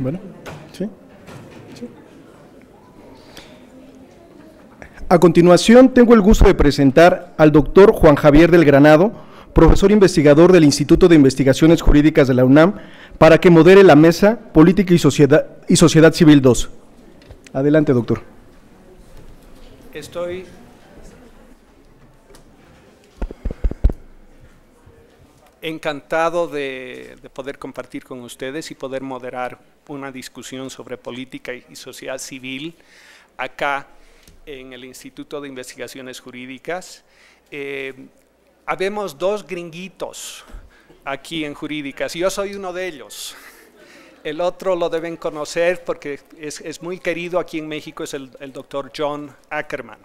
Bueno, sí. A continuación, tengo el gusto de presentar al doctor Juan Javier del Granado, profesor investigador del Instituto de Investigaciones Jurídicas de la UNAM, para que modere la mesa Política y Sociedad, y Sociedad Civil 2. Adelante, doctor. Estoy encantado de, poder compartir con ustedes y poder moderar una discusión sobre política y sociedad civil acá en el Instituto de Investigaciones Jurídicas. Eh, habemos dos gringuitos aquí en Jurídicas, y yo soy uno de ellos. El otro lo deben conocer porque es, muy querido aquí en México, es el, doctor John Ackerman.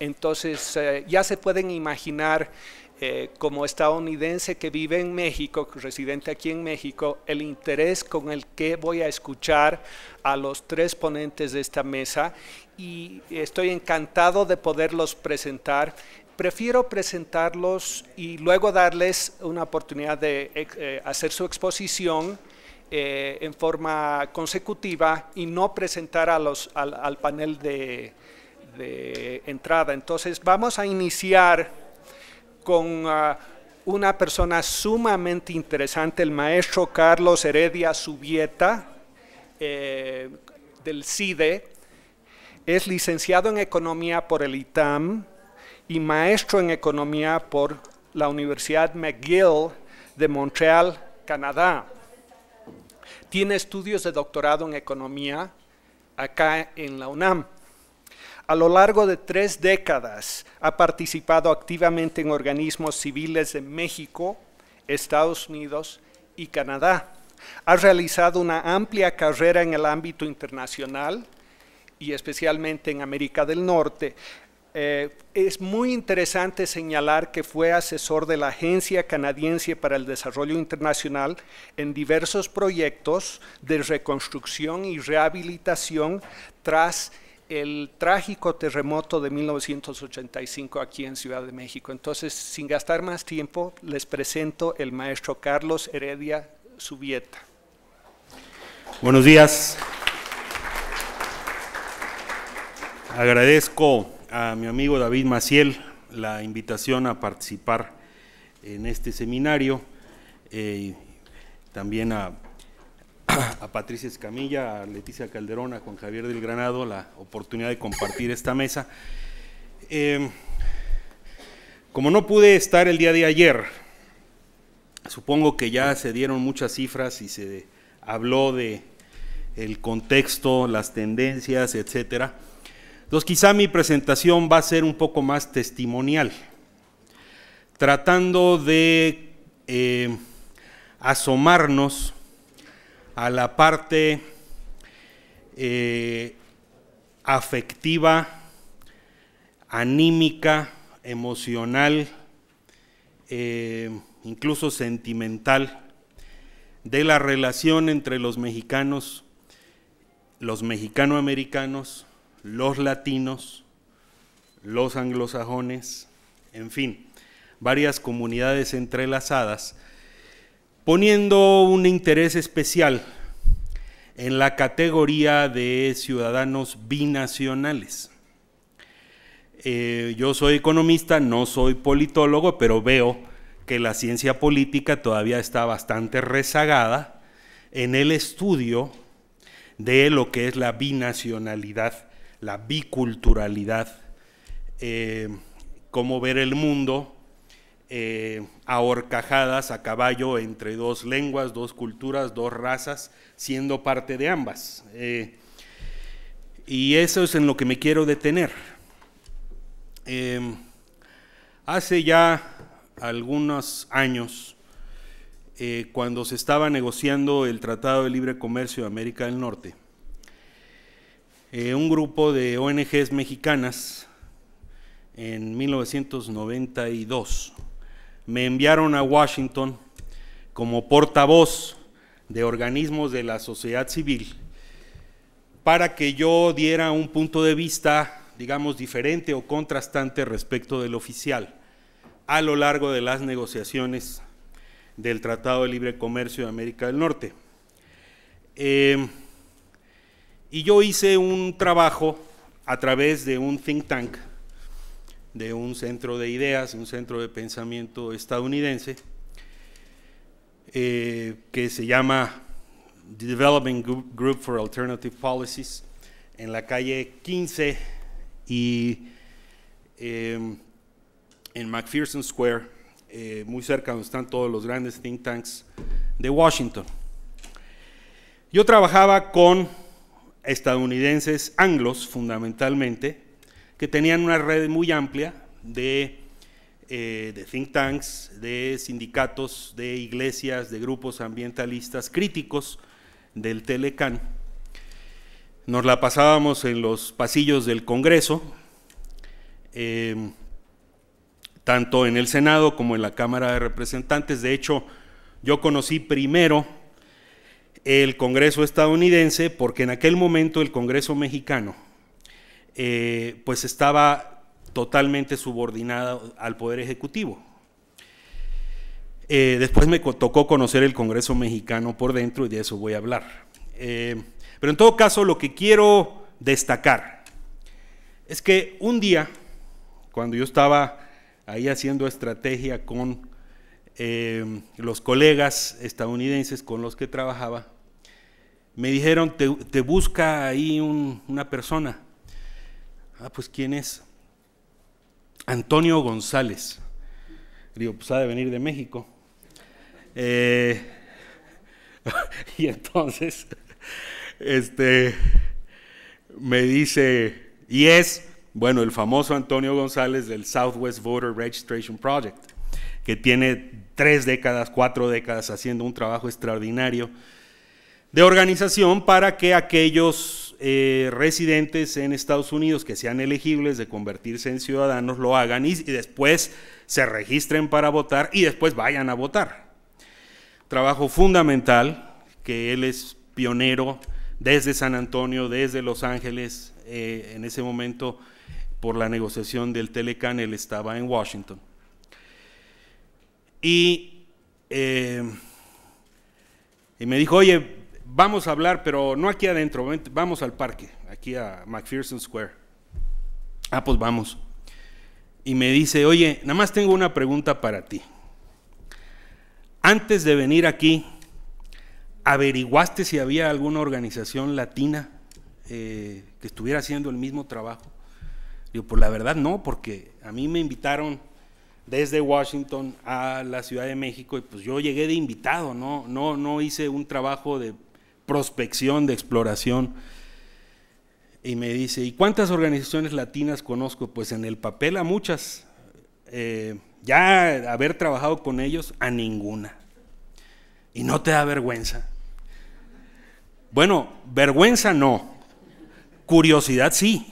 Entonces, eh, ya se pueden imaginar eh, como estadounidense que vive en México, residente aquí en México, el interés con el que voy a escuchar a los tres ponentes de esta mesa y estoy encantado de poderlos presentar prefiero presentarlos y luego darles una oportunidad de eh, eh, hacer su exposición en forma consecutiva y no presentar al, panel de, de entrada. Entonces vamos a iniciar con ah, una persona sumamente interesante, el maestro Carlos Heredia Subieta, eh, del CIDE, es licenciado en Economía por el ITAM y maestro en Economía por la Universidad McGill de Montreal, Canadá. Tiene estudios de doctorado en Economía acá en la UNAM a lo largo de tres décadas ha participado activamente en organismos civiles de México, Estados Unidos y Canadá. Ha realizado una amplia carrera en el ámbito internacional y especialmente en América del Norte. Eh, es muy interesante señalar que fue asesor de la Agencia Canadiense para el Desarrollo Internacional en diversos proyectos de reconstrucción y rehabilitación tras el trágico terremoto de 1985 aquí en Ciudad de México. Entonces, sin gastar más tiempo, les presento el maestro Carlos Heredia Subieta. Buenos días. Agradezco a mi amigo David Maciel la invitación a participar en este seminario, eh, también a a Patricia Escamilla, a Leticia Calderón, a Juan Javier del Granado la oportunidad de compartir esta mesa. Em, como no pude estar el día de ayer, supongo que ya se dieron muchas cifras y se habló de el contexto, las tendencias, etcétera. Entonces quizá mi presentación va a ser un poco más testimonial, tratando de em, asomarnos a la parte eh, afectiva, anímica, emocional, eh, incluso sentimental, de la relación entre los mexicanos, los mexicanoamericanos, los latinos, los anglosajones, en fin, varias comunidades entrelazadas poniendo un interés especial en la categoría de ciudadanos binacionales. Eh, yo soy economista, no soy politólogo, pero veo que la ciencia política todavía está bastante rezagada en el estudio de lo que es la binacionalidad, la biculturalidad, eh, cómo ver el mundo eh, ahorcajadas a caballo entre dos lenguas, dos culturas, dos razas, siendo parte de ambas. Eh, y eso es en lo que me quiero detener. Eh, hace ya algunos años, cuando se estaba negociando el Tratado de Libre Comercio de América del Norte, un grupo de ONGs mexicanas en 1992 me enviaron a Washington como portavoz de organismos de la sociedad civil para que yo diera un punto de vista, digamos, diferente o contrastante respecto del oficial a lo largo de las negociaciones del Tratado de Libre Comercio de América del Norte. Em, y yo hice un trabajo a través de un think tank de un centro de ideas, un centro de pensamiento estadounidense, eh, que se llama Development Group for Alternative Policies, en la calle 15 y em, en McPherson Square, eh, muy cerca donde están todos los grandes think tanks de Washington. Yo trabajaba con estadounidenses anglos fundamentalmente, que tenían una red muy amplia eh, de, think tanks, de sindicatos, de iglesias, de grupos ambientalistas críticos del Telecan. Nos la pasábamos en los pasillos del Congreso, em, tanto en el Senado como en la Cámara de Representantes. De hecho, yo conocí primero el Congreso estadounidense porque en aquel momento el Congreso mexicano eh, pues estaba totalmente subordinada al Poder Ejecutivo. Eh, después me tocó conocer el Congreso mexicano por dentro y de eso voy a hablar. Eh, pero en todo caso, lo que quiero destacar es que un día, cuando yo estaba ahí haciendo estrategia con los colegas estadounidenses con los que trabajaba, me dijeron, te, te busca ahí una persona Ah, pues ¿quién es? Antonio González. Digo, pues ha de venir de México. Eh, y entonces, este, me dice, y es, bueno, el famoso Antonio González del Southwest Voter Registration Project, que tiene tres décadas, cuatro décadas haciendo un trabajo extraordinario de organización para que aquellos eh, residentes en Estados Unidos que sean elegibles de convertirse en ciudadanos lo hagan y, después se registren para votar y después vayan a votar. Trabajo fundamental que él es pionero desde San Antonio, desde Los Ángeles, eh, en ese momento por la negociación del Telecan, él estaba en Washington. Y, eh, y me dijo, oye, vamos a hablar, pero no aquí adentro, vamos al parque, aquí a McPherson Square. Ah, pues vamos. Y me dice, oye, nada más tengo una pregunta para ti. Antes de venir aquí, ¿averiguaste si había alguna organización latina eh, que estuviera haciendo el mismo trabajo? Digo, pues la verdad no, porque a mí me invitaron desde Washington a la Ciudad de México y pues yo llegué de invitado, no, no, no hice un trabajo de prospección, de exploración. Y me dice, ¿y cuántas organizaciones latinas conozco? Pues en el papel a muchas. Eh, ya haber trabajado con ellos, a ninguna. Y no te da vergüenza. Bueno, vergüenza no. Curiosidad sí.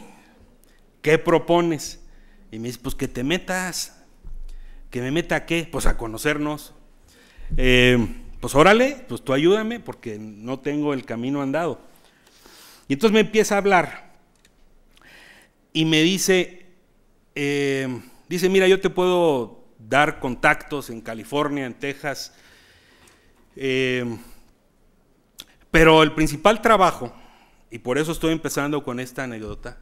¿Qué propones? Y me dice, pues que te metas. ¿Que me meta a qué? Pues a conocernos. Eh, pues órale, pues tú ayúdame porque no tengo el camino andado. Y entonces me empieza a hablar y me dice, eh, dice, mira, yo te puedo dar contactos en California, en Texas, eh, pero el principal trabajo, y por eso estoy empezando con esta anécdota,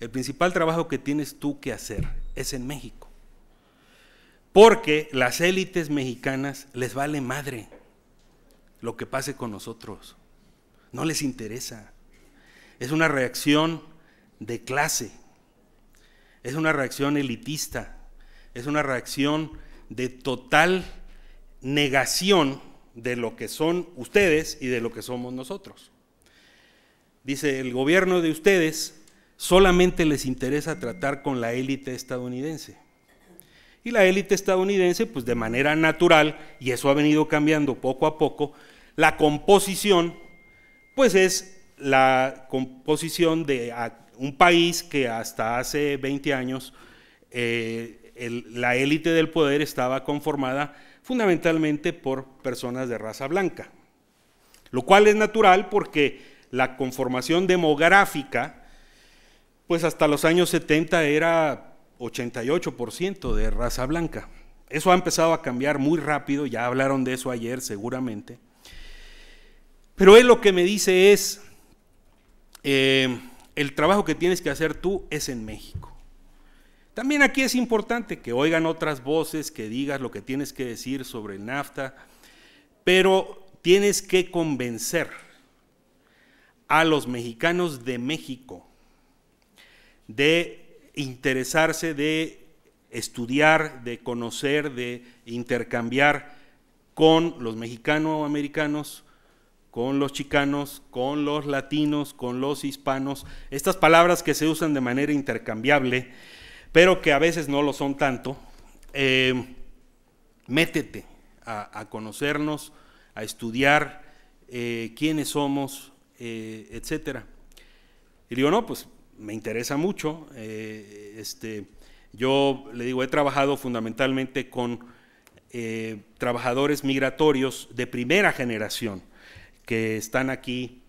el principal trabajo que tienes tú que hacer es en México. Porque las élites mexicanas les vale madre lo que pase con nosotros. No les interesa. Es una reacción de clase. Es una reacción elitista. Es una reacción de total negación de lo que son ustedes y de lo que somos nosotros. Dice, el gobierno de ustedes solamente les interesa tratar con la élite estadounidense. Y la élite estadounidense, pues de manera natural, y eso ha venido cambiando poco a poco, la composición, pues es la composición de un país que hasta hace 20 años eh, la élite del poder estaba conformada fundamentalmente por personas de raza blanca, lo cual es natural porque la conformación demográfica, pues hasta los años 70 era 88% de raza blanca. Eso ha empezado a cambiar muy rápido, ya hablaron de eso ayer seguramente. Pero él lo que me dice es, eh, el trabajo que tienes que hacer tú es en México. También aquí es importante que oigan otras voces, que digas lo que tienes que decir sobre el NAFTA, pero tienes que convencer a los mexicanos de México de interesarse, de estudiar, de conocer, de intercambiar con los americanos, con los chicanos, con los latinos, con los hispanos, estas palabras que se usan de manera intercambiable, pero que a veces no lo son tanto, eh, métete a, conocernos, a estudiar eh, quiénes somos, eh, etcétera. etc. Y digo, no, pues me interesa mucho. Este, yo le digo, he trabajado fundamentalmente con trabajadores migratorios de primera generación que están aquí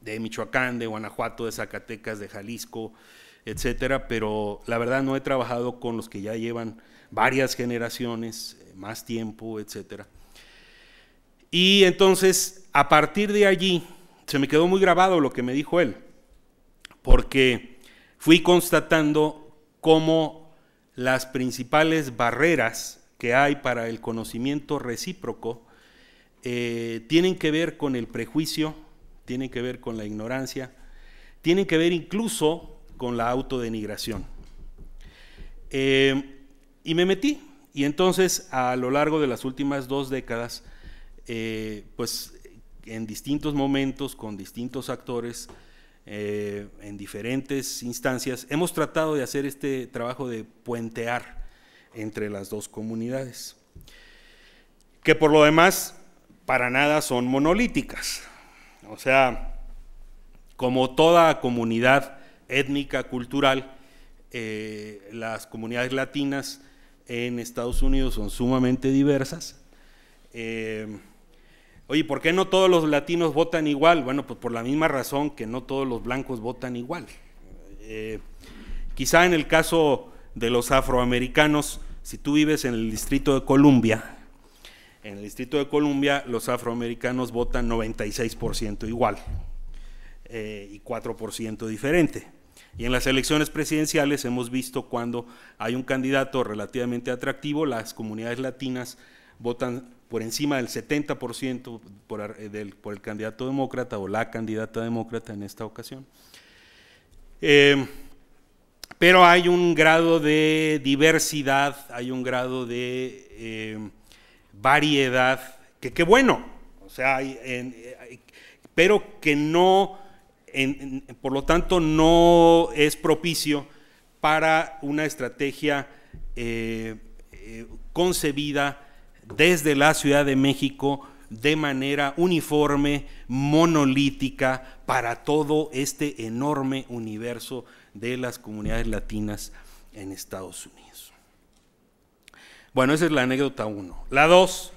de Michoacán, de Guanajuato, de Zacatecas, de Jalisco, etcétera, pero la verdad no he trabajado con los que ya llevan varias generaciones, eh, más tiempo, etcétera. Y entonces, a partir de allí, se me quedó muy grabado lo que me dijo él, porque fui constatando cómo las principales barreras que hay para el conocimiento recíproco eh, tienen que ver con el prejuicio, tienen que ver con la ignorancia, tienen que ver incluso con la autodenigración. Eh, y me metí, y entonces a lo largo de las últimas dos décadas, eh, pues en distintos momentos, con distintos actores, en diferentes instancias, hemos tratado de hacer este trabajo de puentear entre las dos comunidades, que por lo demás para nada son monolíticas. O sea, como toda comunidad étnica, cultural, eh, las comunidades latinas en Estados Unidos son sumamente diversas. Eh, oye, ¿por qué no todos los latinos votan igual? Bueno, pues por la misma razón que no todos los blancos votan igual. Eh, quizá en el caso de los afroamericanos, si tú vives en el Distrito de Columbia, en el Distrito de Columbia, los afroamericanos votan 96% igual eh, y 4% diferente. Y en las elecciones presidenciales hemos visto cuando hay un candidato relativamente atractivo, las comunidades latinas votan por encima del 70% eh, por, el candidato demócrata o la candidata demócrata en esta ocasión. Eh, pero hay un grado de diversidad, hay un grado de variedad, que qué bueno, o sea, pero que no, por lo tanto, no es propicio para una estrategia eh, eh, concebida desde la Ciudad de México de manera uniforme, monolítica, para todo este enorme universo de las comunidades latinas en Estados Unidos. Bueno, esa es la anécdota uno. La dos,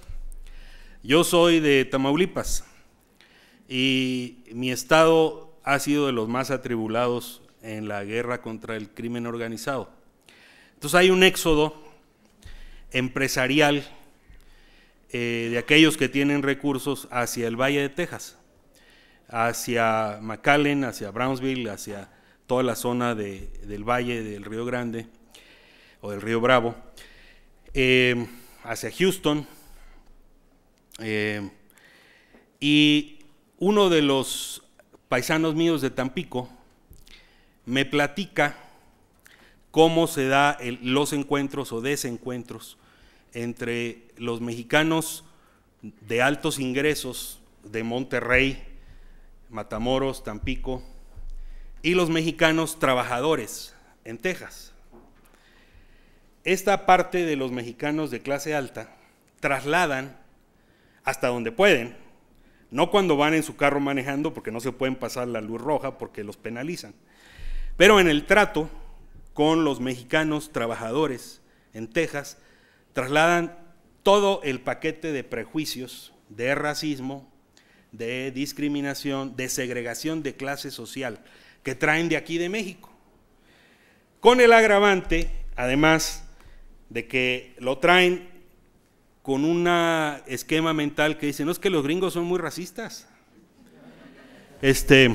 yo soy de Tamaulipas y mi estado ha sido de los más atribulados en la guerra contra el crimen organizado. Entonces hay un éxodo empresarial eh, de aquellos que tienen recursos hacia el Valle de Texas, hacia McAllen, hacia Brownsville, hacia toda la zona del Valle del Río Grande o del Río Bravo. Em, hacia Houston. Em, y uno de los paisanos míos de Tampico me platica cómo se da los encuentros o desencuentros entre los mexicanos de altos ingresos de Monterrey, Matamoros, Tampico, y los mexicanos trabajadores en Texas esta parte de los mexicanos de clase alta trasladan hasta donde pueden, no cuando van en su carro manejando porque no se pueden pasar la luz roja porque los penalizan, pero en el trato con los mexicanos trabajadores en Texas, trasladan todo el paquete de prejuicios, de racismo, de discriminación, de segregación de clase social que traen de aquí de México. Con el agravante, además, de que lo traen con un esquema mental que dice, no es que los gringos son muy racistas. Este,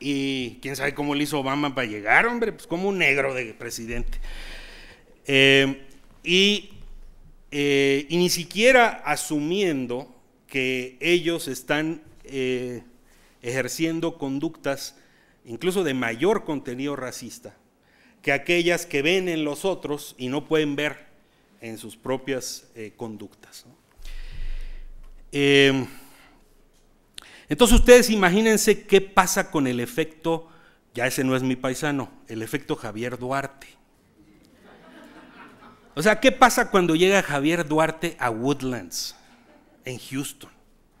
y quién sabe cómo le hizo Obama para llegar, hombre, pues como un negro de presidente. Eh, eh, y, ni siquiera asumiendo que ellos están eh, ejerciendo conductas incluso de mayor contenido racista que aquellas que ven en los otros y no pueden ver en sus propias eh, conductas. Em, entonces ustedes imagínense qué pasa con el efecto, ya ese no es mi paisano, el efecto Javier Duarte. O sea, ¿qué pasa cuando llega Javier Duarte a Woodlands, en Houston?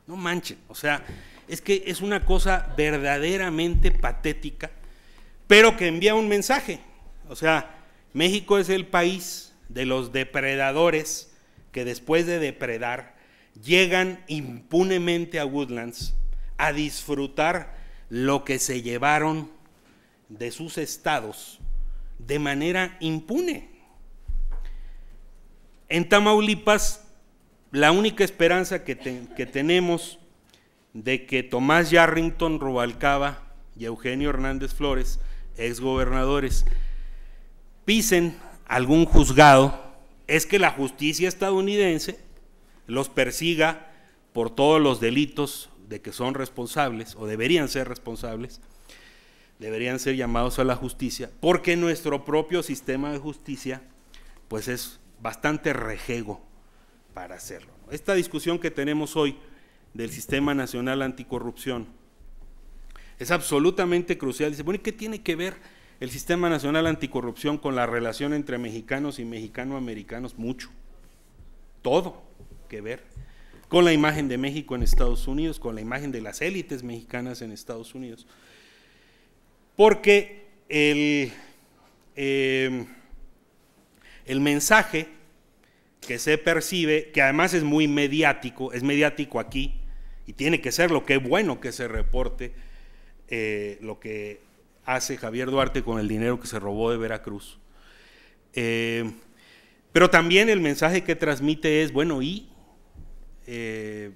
No manchen, o sea, es que es una cosa verdaderamente patética, pero que envía un mensaje. O sea, México es el país de los depredadores que después de depredar llegan impunemente a Woodlands a disfrutar lo que se llevaron de sus estados de manera impune. En Tamaulipas, la única esperanza que, tenemos de que Tomás Yarrington Rubalcaba y Eugenio Hernández Flores, exgobernadores, pisen algún juzgado es que la justicia estadounidense los persiga por todos los delitos de que son responsables o deberían ser responsables, deberían ser llamados a la justicia, porque nuestro propio sistema de justicia pues es bastante rejego para hacerlo. Esta discusión que tenemos hoy del Sistema Nacional Anticorrupción es absolutamente crucial. Dice, bueno, ¿y qué tiene que ver el Sistema Nacional Anticorrupción con la relación entre mexicanos y mexicanoamericanos, mucho. Todo que ver. Con la imagen de México en Estados Unidos, con la imagen de las élites mexicanas en Estados Unidos. Porque el, eh, el mensaje que se percibe, que además es muy mediático, es mediático aquí, y tiene que ser lo que es bueno que se reporte, eh, lo que hace Javier Duarte con el dinero que se robó de Veracruz. Eh, pero también el mensaje que transmite es, bueno, y eh,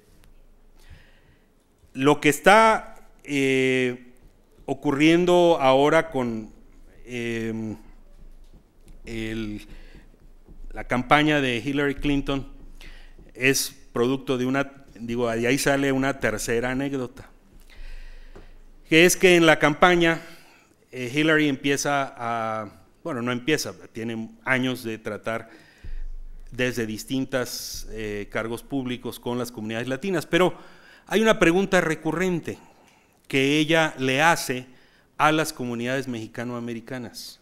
lo que está eh, ocurriendo ahora con la campaña de Hillary Clinton es producto de una, digo, de ahí sale una tercera anécdota, que es que en la campaña eh, Hillary empieza a, bueno, no empieza, tiene años de tratar desde distintos eh, cargos públicos con las comunidades latinas, pero hay una pregunta recurrente que ella le hace a las comunidades mexicanoamericanas.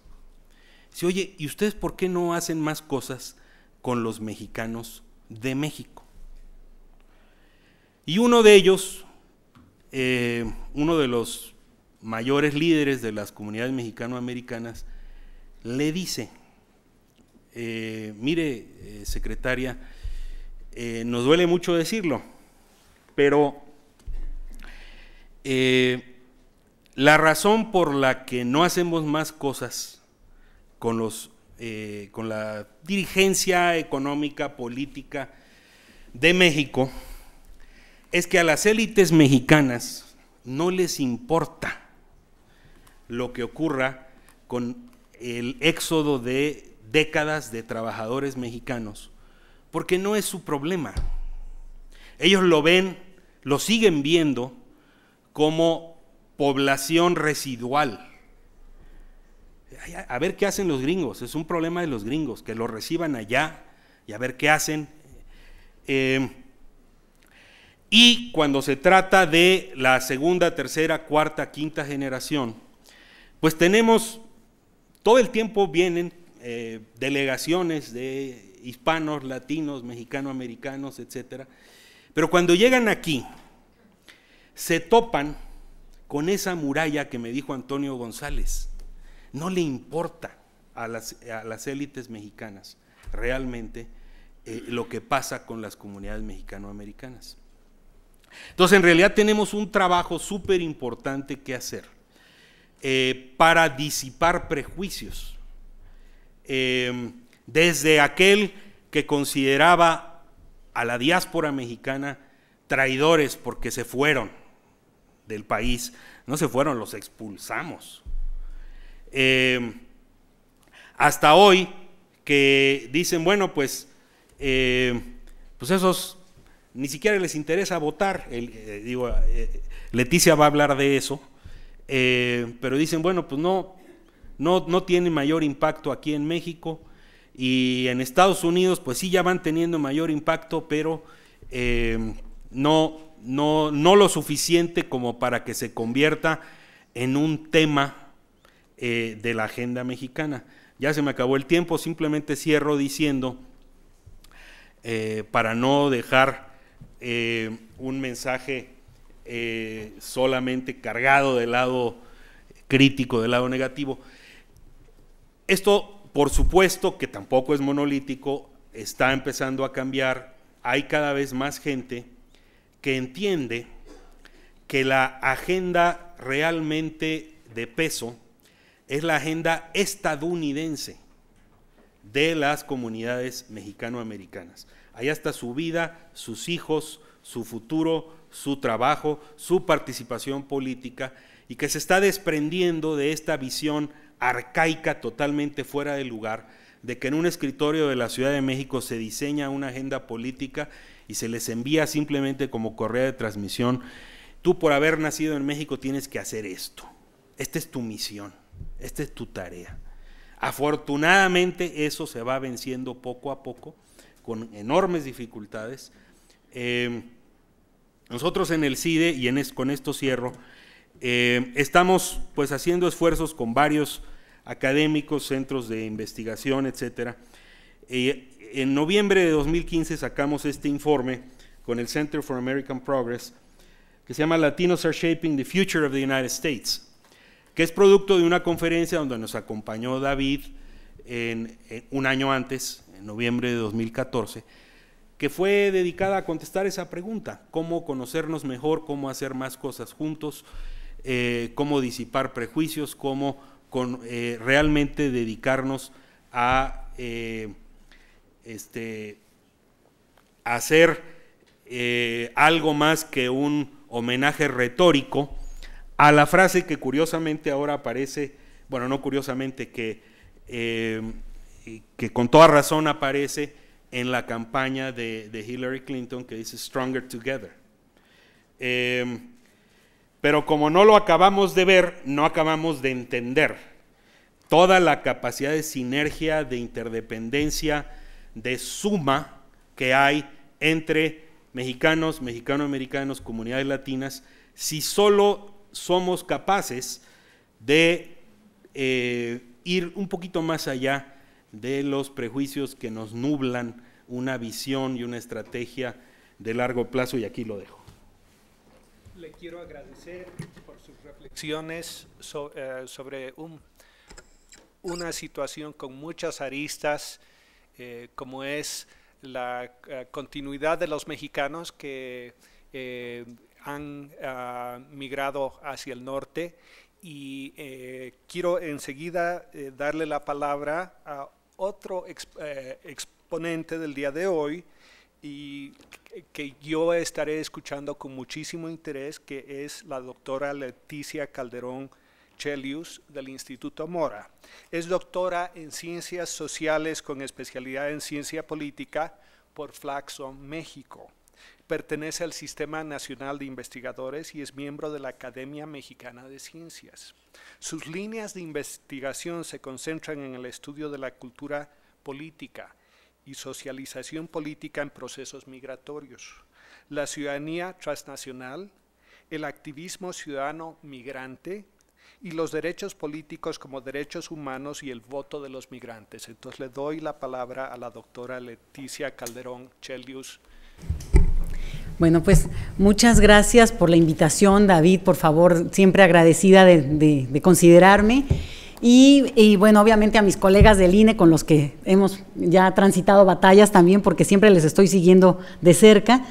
Dice, oye, ¿y ustedes por qué no hacen más cosas con los mexicanos de México? Y uno de ellos, eh, uno de los mayores líderes de las comunidades mexicano-americanas, le dice, eh, mire, eh, secretaria, eh, nos duele mucho decirlo, pero la razón por la que no hacemos más cosas con, los, con la dirigencia económica, política de México, es que a las élites mexicanas no les importa lo que ocurra con el éxodo de décadas de trabajadores mexicanos, porque no es su problema. Ellos lo ven, lo siguen viendo como población residual. A ver qué hacen los gringos, es un problema de los gringos, que lo reciban allá y a ver qué hacen. Eh, y cuando se trata de la segunda, tercera, cuarta, quinta generación, pues tenemos, todo el tiempo vienen eh, delegaciones de hispanos, latinos, mexicano-americanos, etcétera, Pero cuando llegan aquí, se topan con esa muralla que me dijo Antonio González. No le importa a las, élites mexicanas realmente eh, lo que pasa con las comunidades mexicanoamericanas. Entonces, en realidad tenemos un trabajo súper importante que hacer eh, para disipar prejuicios. Eh, desde aquel que consideraba a la diáspora mexicana traidores porque se fueron del país, no se fueron, los expulsamos. Eh, hasta hoy que dicen, bueno, pues, pues esos ni siquiera les interesa votar. El, digo, Leticia va a hablar de eso, eh, pero dicen, bueno, pues no, no, no tiene mayor impacto aquí en México. Y en Estados Unidos, pues sí, ya van teniendo mayor impacto, pero eh, no, no, lo suficiente como para que se convierta en un tema eh, de la agenda mexicana. Ya se me acabó el tiempo, simplemente cierro diciendo, para no dejar un mensaje eh, solamente cargado del lado crítico, del lado negativo. Esto, por supuesto, que tampoco es monolítico, está empezando a cambiar. Hay cada vez más gente que entiende que la agenda realmente de peso es la agenda estadounidense de las comunidades mexicanoamericanas. ahí está su vida, sus hijos, su futuro, su trabajo, su participación política y que se está desprendiendo de esta visión arcaica totalmente fuera de lugar de que en un escritorio de la Ciudad de México se diseña una agenda política y se les envía simplemente como correa de transmisión, tú por haber nacido en México tienes que hacer esto, esta es tu misión, esta es tu tarea. Afortunadamente eso se va venciendo poco a poco, con enormes dificultades. Eh, nosotros en el CIDE, y en con esto cierro, eh, estamos pues haciendo esfuerzos con varios académicos, centros de investigación, etcétera. Eh, en noviembre de 2015 sacamos este informe con el Center for American Progress que se llama Latinos are Shaping the Future of the United States, que es producto de una conferencia donde nos acompañó David un año antes, en noviembre de 2014 que fue dedicada a contestar esa pregunta, cómo conocernos mejor, cómo hacer más cosas juntos, eh, cómo disipar prejuicios, cómo eh, realmente dedicarnos a eh, este, hacer algo más que un homenaje retórico a la frase que curiosamente ahora aparece, bueno, no curiosamente, que, que con toda razón aparece en la campaña de, Hillary Clinton que dice Stronger Together. Em, pero como no lo acabamos de ver, no acabamos de entender toda la capacidad de sinergia, de interdependencia, de suma que hay entre mexicanos, mexicano-americanos, comunidades latinas, si solo somos capaces de eh, ir un poquito más allá de los prejuicios que nos nublan una visión y una estrategia de largo plazo y aquí lo dejo. Le quiero agradecer por sus reflexiones eh, sobre un, una situación con muchas aristas, eh, como es la eh, continuidad de los mexicanos que han ah, migrado hacia el norte. Y quiero enseguida darle la palabra a otro experto ponente del día de hoy y que yo estaré escuchando con muchísimo interés, que es la doctora Leticia Calderón Chelius del Instituto Mora. Es doctora en Ciencias Sociales con especialidad en Ciencia Política por Flaxon, México. Pertenece al Sistema Nacional de Investigadores y es miembro de la Academia Mexicana de Ciencias. Sus líneas de investigación se concentran en el estudio de la cultura política, y socialización política en procesos migratorios, la ciudadanía transnacional, el activismo ciudadano migrante y los derechos políticos como derechos humanos y el voto de los migrantes. Entonces le doy la palabra a la doctora Leticia Calderón Chelius. Bueno, pues muchas gracias por la invitación, David, por favor, siempre agradecida de, considerarme. Y, bueno, obviamente a mis colegas del INE con los que hemos ya transitado batallas también, porque siempre les estoy siguiendo de cerca.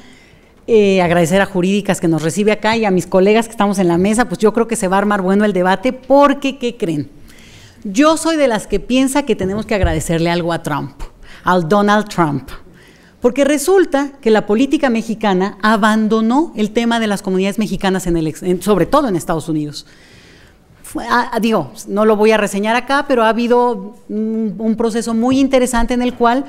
Eh, agradecer a Jurídicas que nos recibe acá y a mis colegas que estamos en la mesa, pues yo creo que se va a armar bueno el debate, porque ¿qué creen? Yo soy de las que piensa que tenemos que agradecerle algo a Trump, al Donald Trump, porque resulta que la política mexicana abandonó el tema de las comunidades mexicanas, sobre todo en Estados Unidos. Ah, ah, digo, no lo voy a reseñar acá, pero ha habido un, proceso muy interesante en el cual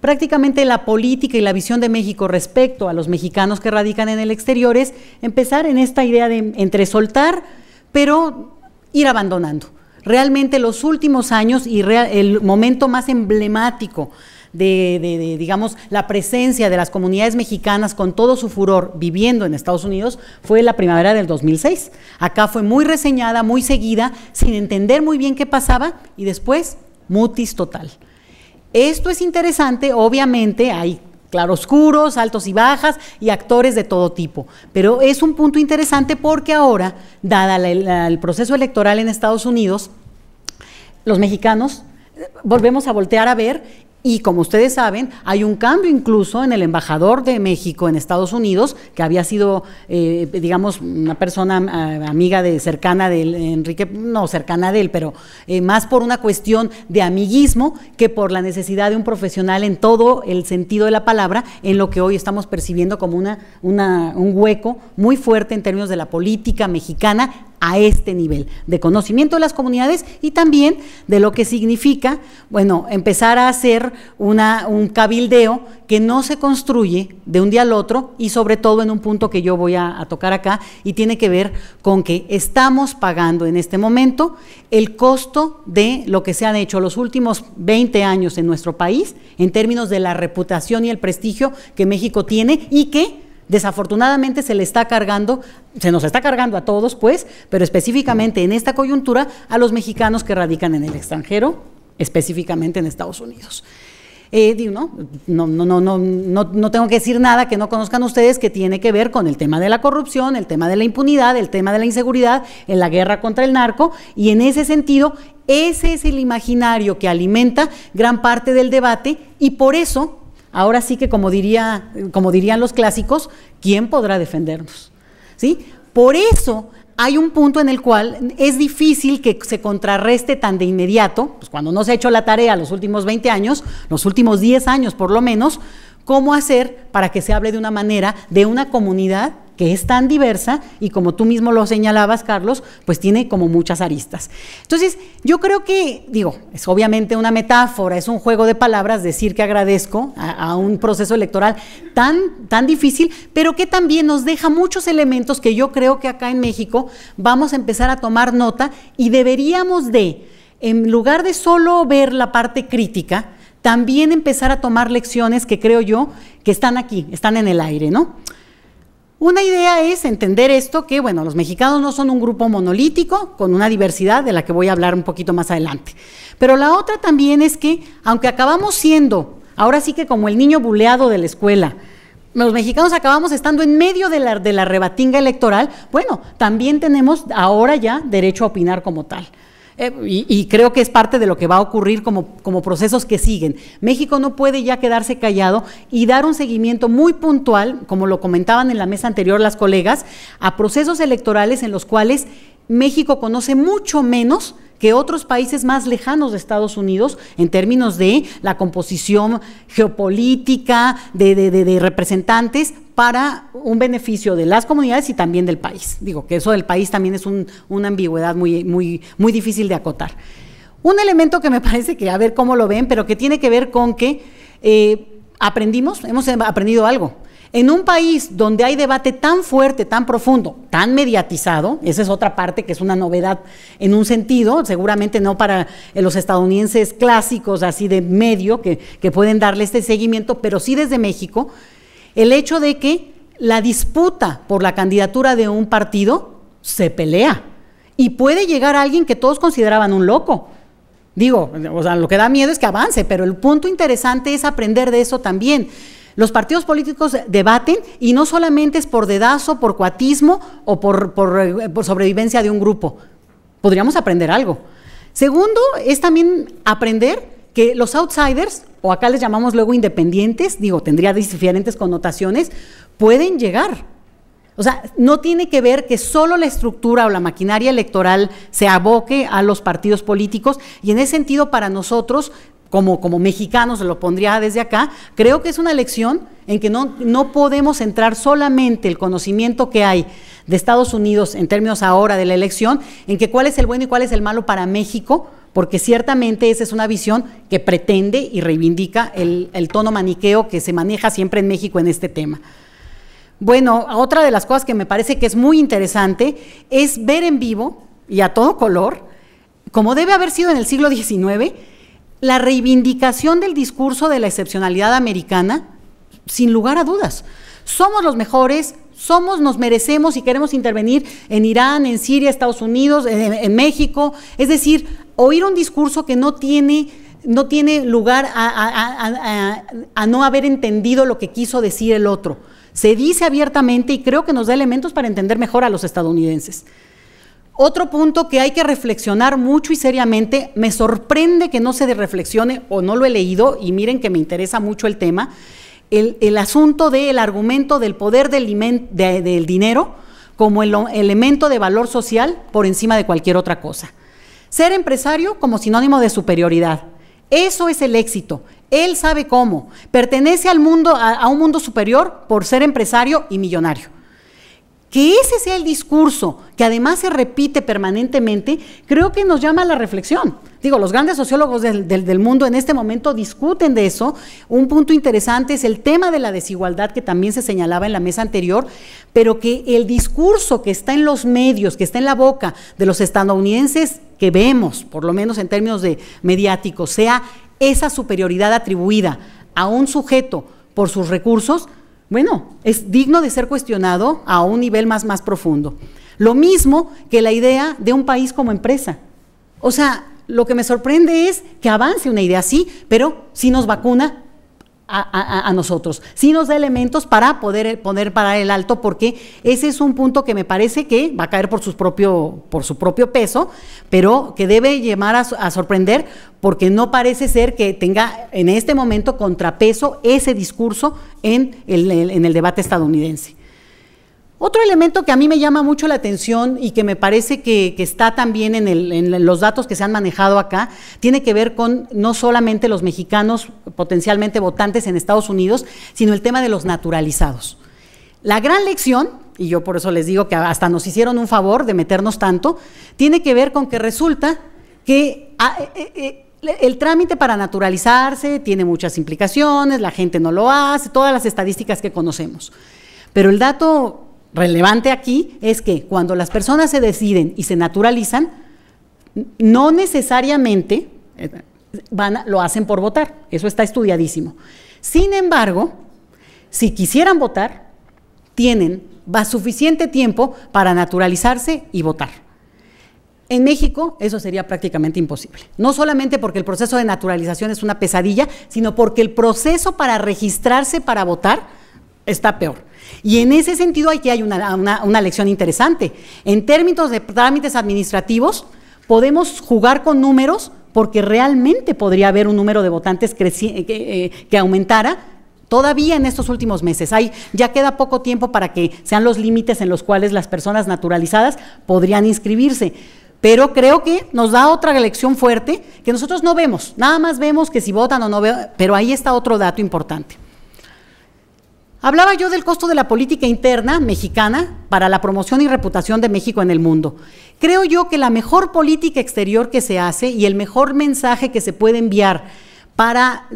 prácticamente la política y la visión de México respecto a los mexicanos que radican en el exterior es empezar en esta idea de entre soltar, pero ir abandonando. Realmente los últimos años y el momento más emblemático de, digamos, la presencia de las comunidades mexicanas con todo su furor viviendo en Estados Unidos fue la primavera del 2006. Acá fue muy reseñada, muy seguida, sin entender muy bien qué pasaba y después mutis total. Esto es interesante, obviamente hay claroscuros, altos y bajas y actores de todo tipo. Pero es un punto interesante porque ahora, dada el proceso electoral en Estados Unidos, los mexicanos eh, volvemos a voltear a ver y como ustedes saben, hay un cambio incluso en el embajador de México en Estados Unidos, que había sido, eh, digamos, una persona eh, amiga de cercana de Enrique, no cercana de él, pero eh, más por una cuestión de amiguismo que por la necesidad de un profesional en todo el sentido de la palabra, en lo que hoy estamos percibiendo como una, una, un hueco muy fuerte en términos de la política mexicana a este nivel de conocimiento de las comunidades y también de lo que significa, bueno, empezar a hacer una, un cabildeo que no se construye de un día al otro y sobre todo en un punto que yo voy a, a tocar acá y tiene que ver con que estamos pagando en este momento el costo de lo que se han hecho los últimos 20 años en nuestro país en términos de la reputación y el prestigio que México tiene y que Desafortunadamente se le está cargando, se nos está cargando a todos, pues, pero específicamente en esta coyuntura a los mexicanos que radican en el extranjero, específicamente en Estados Unidos. no, no, no, no, no tengo que decir nada que no conozcan ustedes que tiene que ver con el tema de la corrupción, el tema de la impunidad, el tema de la inseguridad, en la guerra contra el narco, y en ese sentido, ese es el imaginario que alimenta gran parte del debate y por eso Ahora sí que como, diría, como dirían los clásicos, ¿quién podrá defendernos? ¿Sí? Por eso hay un punto en el cual es difícil que se contrarreste tan de inmediato, pues cuando no se ha hecho la tarea los últimos 20 años, los últimos 10 años por lo menos, cómo hacer para que se hable de una manera de una comunidad que es tan diversa y como tú mismo lo señalabas, Carlos, pues tiene como muchas aristas. Entonces, yo creo que, digo, es obviamente una metáfora, es un juego de palabras decir que agradezco a, un proceso electoral tan, tan difícil, pero que también nos deja muchos elementos que yo creo que acá en México vamos a empezar a tomar nota y deberíamos de, en lugar de solo ver la parte crítica, también empezar a tomar lecciones que creo yo que están aquí, están en el aire, ¿no? Una idea es entender esto que, bueno, los mexicanos no son un grupo monolítico, con una diversidad de la que voy a hablar un poquito más adelante. Pero la otra también es que, aunque acabamos siendo, ahora sí que como el niño buleado de la escuela, los mexicanos acabamos estando en medio de la, de la rebatinga electoral, bueno, también tenemos ahora ya derecho a opinar como tal. Eh, y, creo que es parte de lo que va a ocurrir como, como procesos que siguen. México no puede ya quedarse callado y dar un seguimiento muy puntual, como lo comentaban en la mesa anterior las colegas, a procesos electorales en los cuales México conoce mucho menos que otros países más lejanos de Estados Unidos en términos de la composición geopolítica, de, representantes para un beneficio de las comunidades y también del país. Digo que eso del país también es una ambigüedad muy, muy, muy difícil de acotar. Un elemento que me parece que, a ver cómo lo ven, pero que tiene que ver con que eh, aprendimos, hemos aprendido algo. En un país donde hay debate tan fuerte, tan profundo, tan mediatizado, esa es otra parte que es una novedad en un sentido, seguramente no para eh, los estadounidenses clásicos así de medio que, pueden darle este seguimiento, pero sí desde México, el hecho de que la disputa por la candidatura de un partido se pelea y puede llegar a alguien que todos consideraban un loco. Digo, o sea, lo que da miedo es que avance, pero el punto interesante es aprender de eso también. Los partidos políticos debaten y no solamente es por dedazo, por cuatismo o eh, por, sobrevivencia de un grupo. Podríamos aprender algo. Segundo, es también aprender que los outsiders, o acá les llamamos luego independientes, digo, tendría diferentes connotaciones, pueden llegar. O sea, no tiene que ver que solo la estructura o la maquinaria electoral se aboque a los partidos políticos y en ese sentido para nosotros como, como mexicanos, se lo pondría desde acá, creo que es una elección en que no, podemos entrar solamente el conocimiento que hay de Estados Unidos en términos ahora de la elección, en que cuál es el bueno y cuál es el malo para México, porque ciertamente esa es una visión que pretende y reivindica el, el tono maniqueo que se maneja siempre en México en este tema. Bueno, otra de las cosas que me parece que es muy interesante es ver en vivo y a todo color, como debe haber sido en el siglo XIX, la reivindicación del discurso de la excepcionalidad americana, sin lugar a dudas. Somos los mejores, somos, nos merecemos y queremos intervenir en Irán, en Siria, Estados Unidos, en, México. Es decir, oír un discurso que no tiene, no tiene lugar a, no haber entendido lo que quiso decir el otro. Se dice abiertamente y creo que nos da elementos para entender mejor a los estadounidenses. Otro punto que hay que reflexionar mucho y seriamente, me sorprende que no se reflexione o no lo he leído y miren que me interesa mucho el tema, el, asunto del argumento del poder del, del dinero como el elemento de valor social por encima de cualquier otra cosa. Ser empresario como sinónimo de superioridad. Eso es el éxito. Él sabe cómo. Pertenece al mundo, a un mundo superior por ser empresario y millonario que ese sea el discurso, que además se repite permanentemente, creo que nos llama a la reflexión. Digo, los grandes sociólogos del, mundo en este momento discuten de eso. Un punto interesante es el tema de la desigualdad que también se señalaba en la mesa anterior, pero que el discurso que está en los medios, que está en la boca de los estadounidenses que vemos, por lo menos en términos de mediáticos, sea esa superioridad atribuida a un sujeto por sus recursos, bueno, es digno de ser cuestionado a un nivel más, más profundo. Lo mismo que la idea de un país como empresa. O sea, lo que me sorprende es que avance una idea así, pero si nos vacuna, a, nosotros. si nos da elementos para poder eh, poner para el alto, porque ese es un punto que me parece que va a caer por, su propio, por su propio peso, pero que debe llamar a, a sorprender, porque no parece ser que tenga en este momento contrapeso ese discurso en el, en el debate estadounidense. Otro elemento que a mí me llama mucho la atención y que me parece que, está también en, los datos que se han manejado acá, tiene que ver con no solamente los mexicanos potencialmente votantes en Estados Unidos, sino el tema de los naturalizados. La gran lección, y yo por eso les digo que hasta nos hicieron un favor de meternos tanto, tiene que ver con que resulta que... Ah, eh, eh, eh, el trámite para naturalizarse tiene muchas implicaciones, la gente no lo hace, todas las estadísticas que conocemos. Pero el dato relevante aquí es que cuando las personas se deciden y se naturalizan, no necesariamente eh, lo hacen por votar, eso está estudiadísimo. Sin embargo, si quisieran votar, tienen va suficiente tiempo para naturalizarse y votar. En México eso sería prácticamente imposible. No solamente porque el proceso de naturalización es una pesadilla, sino porque el proceso para registrarse para votar está peor. Y en ese sentido aquí hay una, una lección interesante. En términos de trámites administrativos, podemos jugar con números porque realmente podría haber un número de votantes eh, eh, que, aumentara. Todavía en estos últimos meses, hay, ya queda poco tiempo para que sean los límites en los cuales las personas naturalizadas podrían inscribirse. Pero creo que nos da otra lección fuerte que nosotros no vemos, nada más vemos que si votan o no, pero ahí está otro dato importante. Hablaba yo del costo de la política interna mexicana para la promoción y reputación de México en el mundo. Creo yo que la mejor política exterior que se hace y el mejor mensaje que se puede enviar para,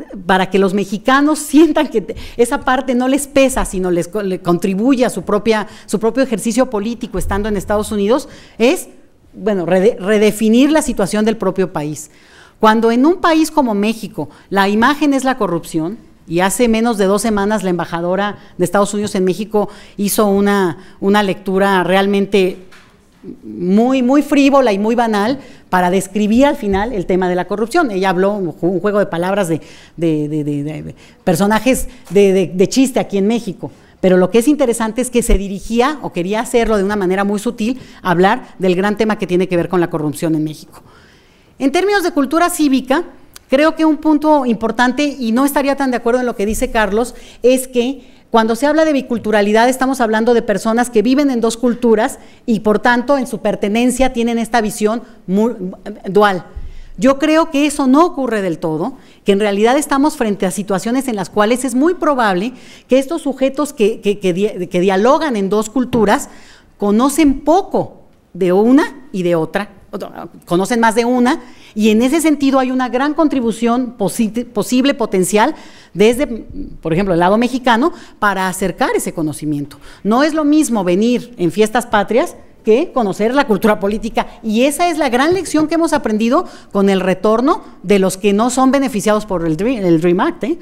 que los mexicanos sientan que esa parte no les pesa, sino les, contribuye a su, propia, su propio ejercicio político estando en Estados Unidos, es bueno, redefinir la situación del propio país. Cuando en un país como México la imagen es la corrupción, y hace menos de dos semanas la embajadora de Estados Unidos en México hizo una, lectura realmente muy, muy frívola y muy banal para describir al final el tema de la corrupción. Ella habló un juego de palabras de, de personajes de, chiste aquí en México. Pero lo que es interesante es que se dirigía o quería hacerlo de una manera muy sutil, hablar del gran tema que tiene que ver con la corrupción en México. En términos de cultura cívica, Creo que un punto importante, y no estaría tan de acuerdo en lo que dice Carlos, es que cuando se habla de biculturalidad estamos hablando de personas que viven en dos culturas y por tanto en su pertenencia tienen esta visión dual. Yo creo que eso no ocurre del todo, que en realidad estamos frente a situaciones en las cuales es muy probable que estos sujetos que, que, dialogan en dos culturas conocen poco de una y de otra conocen más de una, y en ese sentido hay una gran contribución posible, potencial, desde, por ejemplo, el lado mexicano, para acercar ese conocimiento. No es lo mismo venir en fiestas patrias que conocer la cultura política. Y esa es la gran lección que hemos aprendido con el retorno de los que no son beneficiados por el Dream, Act. ¿eh?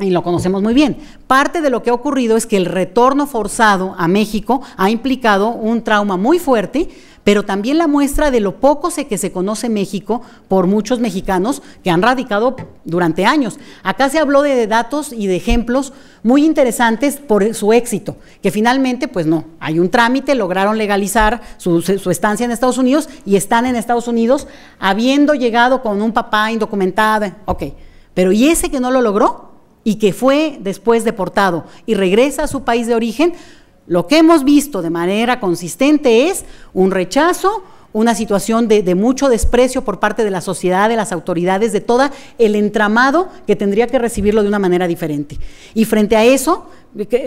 y lo conocemos muy bien. Parte de lo que ha ocurrido es que el retorno forzado a México ha implicado un trauma muy fuerte pero también la muestra de lo poco se, que se conoce México por muchos mexicanos que han radicado durante años. Acá se habló de, datos y de ejemplos muy interesantes por su éxito, que finalmente, pues no, hay un trámite, lograron legalizar su, su estancia en Estados Unidos y están en Estados Unidos habiendo llegado con un papá indocumentado, ok, pero ¿y ese que no lo logró? y que fue después deportado y regresa a su país de origen, lo que hemos visto de manera consistente es un rechazo, una situación de, mucho desprecio por parte de la sociedad, de las autoridades, de todo el entramado que tendría que recibirlo de una manera diferente. Y frente a eso,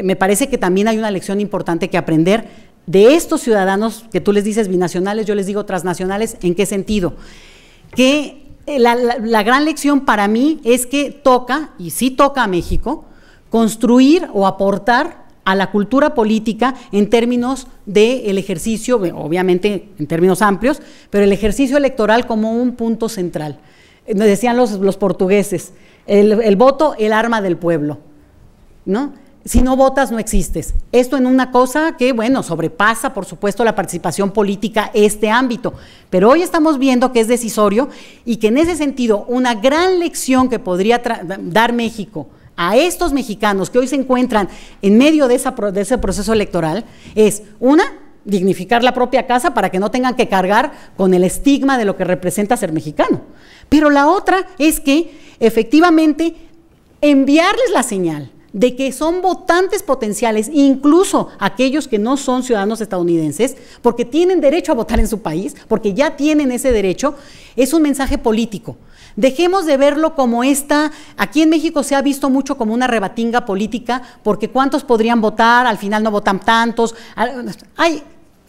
me parece que también hay una lección importante que aprender de estos ciudadanos que tú les dices binacionales, yo les digo transnacionales, ¿en qué sentido? Que eh, la gran lección para mí es que toca, y sí toca a México, construir o aportar a la cultura política en términos del ejercicio, obviamente en términos amplios, pero el ejercicio electoral como un punto central. Nos eh, decían los, portugueses, el, voto, el arma del pueblo, ¿no? si no votas no existes. Esto en una cosa que, bueno, sobrepasa, por supuesto, la participación política este ámbito. Pero hoy estamos viendo que es decisorio y que en ese sentido una gran lección que podría dar México a estos mexicanos que hoy se encuentran en medio de, ese proceso electoral es, una, dignificar la propia casa para que no tengan que cargar con el estigma de lo que representa ser mexicano. Pero la otra es que efectivamente enviarles la señal de que son votantes potenciales, incluso aquellos que no son ciudadanos estadounidenses, porque tienen derecho a votar en su país, porque ya tienen ese derecho, es un mensaje político. Dejemos de verlo como esta, aquí en México se ha visto mucho como una rebatinga política, porque cuántos podrían votar, al final no votan tantos. Hay,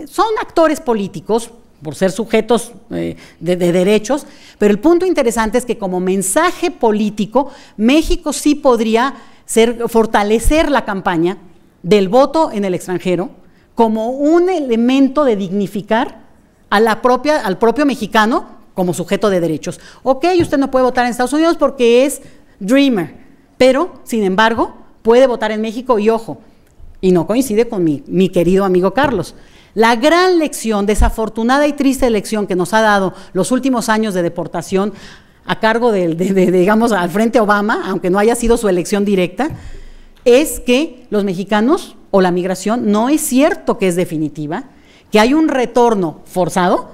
son actores políticos por ser sujetos eh, de, derechos, pero el punto interesante es que como mensaje político, México sí podría ser, fortalecer la campaña del voto en el extranjero como un elemento de dignificar a la propia, al propio mexicano como sujeto de derechos. Ok, usted no puede votar en Estados Unidos porque es Dreamer, pero, sin embargo, puede votar en México y ojo, y no coincide con mi, querido amigo Carlos. La gran lección, desafortunada y triste lección que nos ha dado los últimos años de deportación a cargo del, de, digamos, al frente Obama, aunque no haya sido su elección directa, es que los mexicanos o la migración no es cierto que es definitiva, que hay un retorno forzado,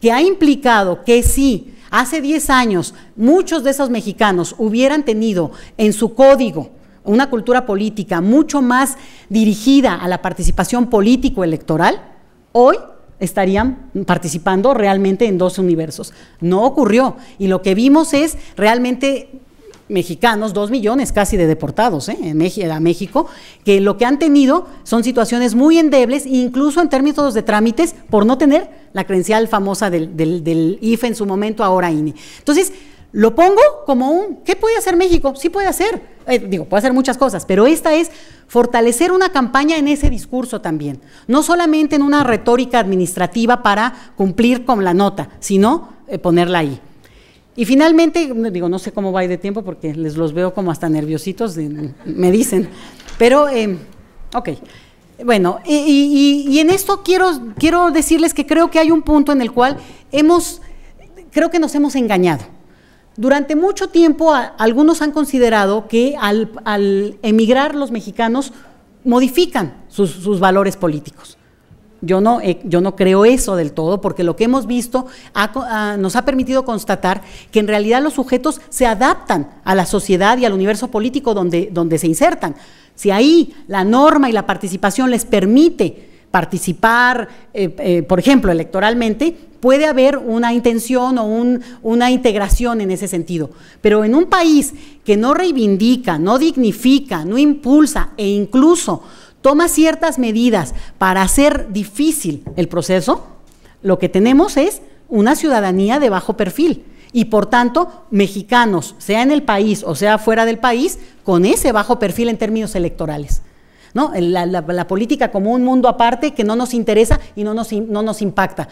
que ha implicado que si hace 10 años muchos de esos mexicanos hubieran tenido en su código una cultura política mucho más dirigida a la participación político-electoral, hoy estarían participando realmente en dos universos. No ocurrió y lo que vimos es realmente mexicanos, dos millones casi de deportados ¿eh? en a México, que lo que han tenido son situaciones muy endebles, incluso en términos de trámites, por no tener la credencial famosa del, IFE en su momento, ahora INE. Entonces, lo pongo como un, ¿qué puede hacer México? Sí puede hacer, eh, digo, puede hacer muchas cosas, pero esta es fortalecer una campaña en ese discurso también, no solamente en una retórica administrativa para cumplir con la nota, sino eh, ponerla ahí. Y finalmente, digo, no sé cómo va de tiempo porque les los veo como hasta nerviositos, me dicen. Pero, eh, ok. Bueno, y, en esto quiero, quiero decirles que creo que hay un punto en el cual hemos, creo que nos hemos engañado. Durante mucho tiempo algunos han considerado que al, emigrar los mexicanos modifican sus valores políticos. Eh, yo no, creo eso del todo, porque lo que hemos visto ah, nos ha permitido constatar que en realidad los sujetos se adaptan a la sociedad y al universo político donde, donde se insertan. Si ahí la norma y la participación les permite participar, eh, eh, por ejemplo, electoralmente, puede haber una intención o una integración en ese sentido. Pero en un país que no reivindica, no dignifica, no impulsa e incluso toma ciertas medidas para hacer difícil el proceso, lo que tenemos es una ciudadanía de bajo perfil y por tanto mexicanos, sea en el país o sea fuera del país, con ese bajo perfil en términos electorales. ¿no? La, política como un mundo aparte que no nos interesa y no nos, impacta.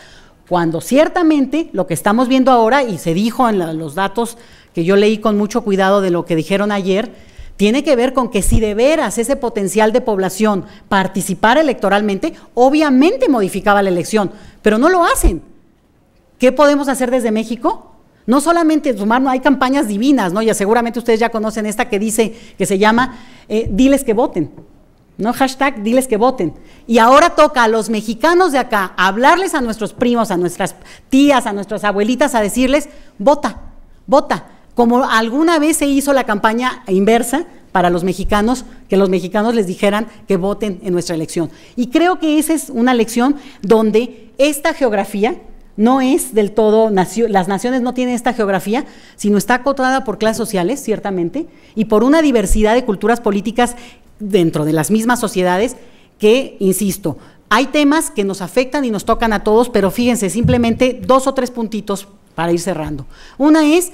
Cuando ciertamente lo que estamos viendo ahora, y se dijo en los datos que yo leí con mucho cuidado de lo que dijeron ayer, tiene que ver con que si de veras ese potencial de población participara electoralmente, obviamente modificaba la elección, pero no lo hacen. ¿Qué podemos hacer desde México? No solamente sumar, no hay campañas divinas, ¿no? Y seguramente ustedes ya conocen esta que dice, que se llama eh, Diles que voten. No hashtag, diles que voten. Y ahora toca a los mexicanos de acá hablarles a nuestros primos, a nuestras tías, a nuestras abuelitas, a decirles, vota, vota como alguna vez se hizo la campaña inversa para los mexicanos, que los mexicanos les dijeran que voten en nuestra elección. Y creo que esa es una elección donde esta geografía no es del todo, las naciones no tienen esta geografía, sino está acotada por clases sociales, ciertamente, y por una diversidad de culturas políticas dentro de las mismas sociedades que, insisto, hay temas que nos afectan y nos tocan a todos, pero fíjense, simplemente dos o tres puntitos para ir cerrando. Una es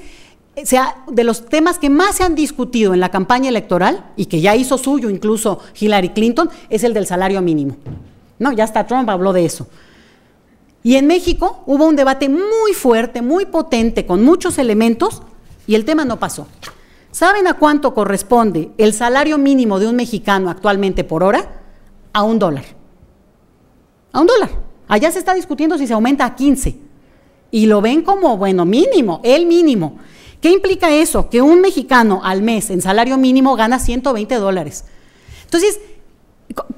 eh, sea, de los temas que más se han discutido en la campaña electoral y que ya hizo suyo incluso Hillary Clinton es el del salario mínimo. No, ya hasta Trump habló de eso. Y en México hubo un debate muy fuerte, muy potente, con muchos elementos y el tema no pasó. ¿Saben a cuánto corresponde el salario mínimo de un mexicano actualmente por hora? A un dólar. A un dólar. Allá se está discutiendo si se aumenta a 15. Y lo ven como, bueno, mínimo, el mínimo. ¿Qué implica eso? Que un mexicano al mes en salario mínimo gana 120 dólares. Entonces,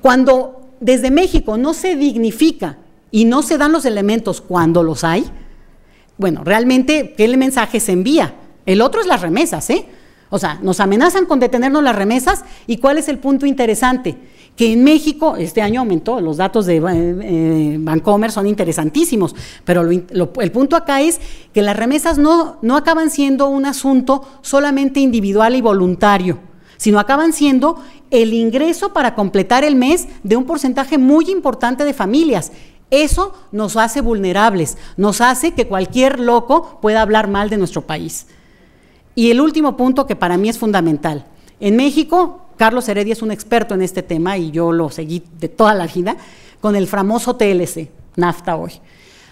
cuando desde México no se dignifica y no se dan los elementos cuando los hay, bueno, realmente, ¿qué mensaje se envía? El otro es las remesas, ¿eh? O sea, nos amenazan con detenernos las remesas y cuál es el punto interesante que en México este año aumentó. Los datos de Vancomer eh, eh, Bancomer son interesantísimos, pero el punto acá es que las remesas no, no acaban siendo un asunto solamente individual y voluntario, sino acaban siendo el ingreso para completar el mes de un porcentaje muy importante de familias. Eso nos hace vulnerables, nos hace que cualquier loco pueda hablar mal de nuestro país. Y el último punto que para mí es fundamental. En México Carlos Heredia es un experto en este tema y yo lo seguí de toda la vida, con el famoso TLC, NAFTA hoy.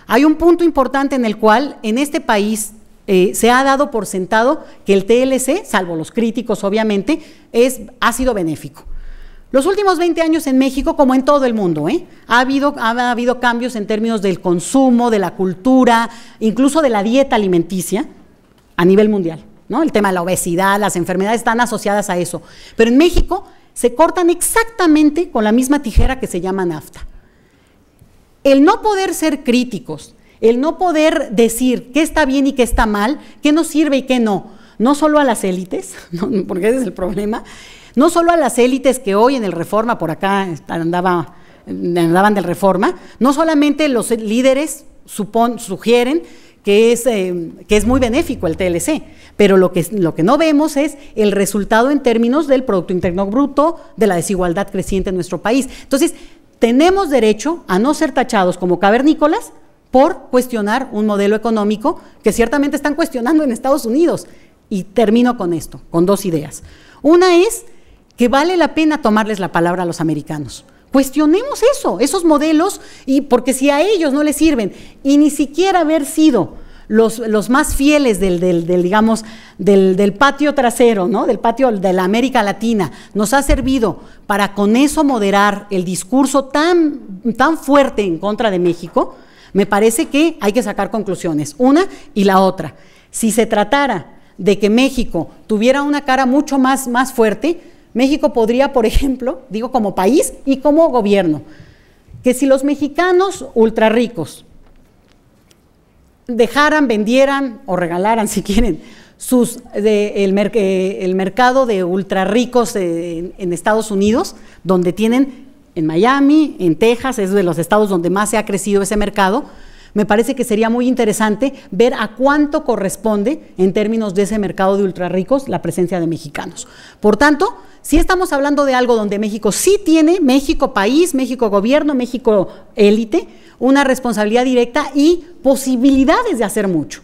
Hay un punto importante en el cual en este país eh, se ha dado por sentado que el TLC, salvo los críticos obviamente, es, ha sido benéfico. Los últimos 20 años en México, como en todo el mundo, ¿eh? ha, habido, ha habido cambios en términos del consumo, de la cultura, incluso de la dieta alimenticia a nivel mundial. El tema de la obesidad, las enfermedades están asociadas a eso. Pero en México se cortan exactamente con la misma tijera que se llama nafta. El no poder ser críticos, el no poder decir qué está bien y qué está mal, qué nos sirve y qué no, no solo a las élites, porque ese es el problema, no solo a las élites que hoy en el Reforma, por acá andaban del Reforma, no solamente los líderes sugieren, que es, eh, que es muy benéfico el TLC, pero lo que, lo que no vemos es el resultado en términos del Producto Interno Bruto, de la desigualdad creciente en nuestro país. Entonces, tenemos derecho a no ser tachados como cavernícolas por cuestionar un modelo económico que ciertamente están cuestionando en Estados Unidos. Y termino con esto, con dos ideas. Una es que vale la pena tomarles la palabra a los americanos. Cuestionemos eso, esos modelos, y porque si a ellos no les sirven, y ni siquiera haber sido los, más fieles del, digamos, del, del, patio trasero, ¿no? Del patio de la América Latina, nos ha servido para con eso moderar el discurso tan, tan fuerte en contra de México, me parece que hay que sacar conclusiones, una y la otra. Si se tratara de que México tuviera una cara mucho más, más fuerte, México podría, por ejemplo, digo como país y como gobierno, que si los mexicanos ultra ricos dejaran, vendieran o regalaran, si quieren, sus, eh, el, mercado de ultra ricos en Estados Unidos, donde tienen en Miami, en Texas, es de los estados donde más se ha crecido ese mercado, me parece que sería muy interesante ver a cuánto corresponde en términos de ese mercado de ultrarricos la presencia de mexicanos. Por tanto, si estamos hablando de algo donde México sí tiene, México país, México gobierno, México élite, una responsabilidad directa y posibilidades de hacer mucho.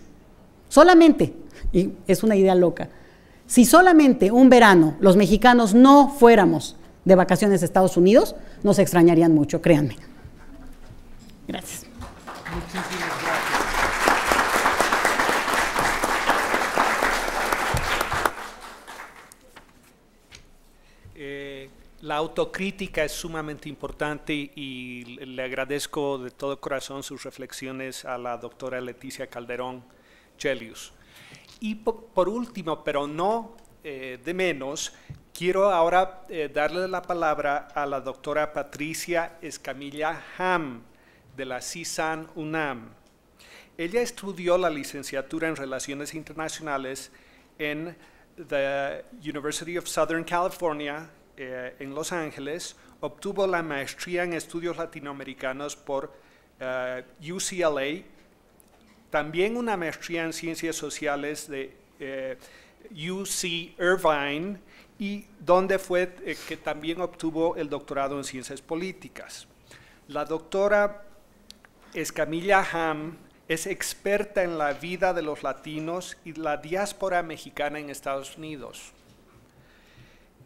Solamente, y es una idea loca, si solamente un verano los mexicanos no fuéramos de vacaciones a Estados Unidos, nos extrañarían mucho, créanme. Gracias. Eh, la autocrítica es sumamente importante y le agradezco de todo corazón sus reflexiones a la doctora Leticia Calderón Chelius. Y por, último, pero no eh, de menos, quiero ahora eh, darle la palabra a la doctora Patricia Escamilla Ham de la CISAN UNAM. Ella estudió la licenciatura en Relaciones Internacionales en the University of Southern California eh, en Los Ángeles, obtuvo la maestría en estudios latinoamericanos por eh, UCLA, también una maestría en ciencias sociales de eh, UC Irvine y donde fue que también obtuvo el doctorado en ciencias políticas. La doctora Camilla Ham es experta en la vida de los latinos y la diáspora mexicana en Estados Unidos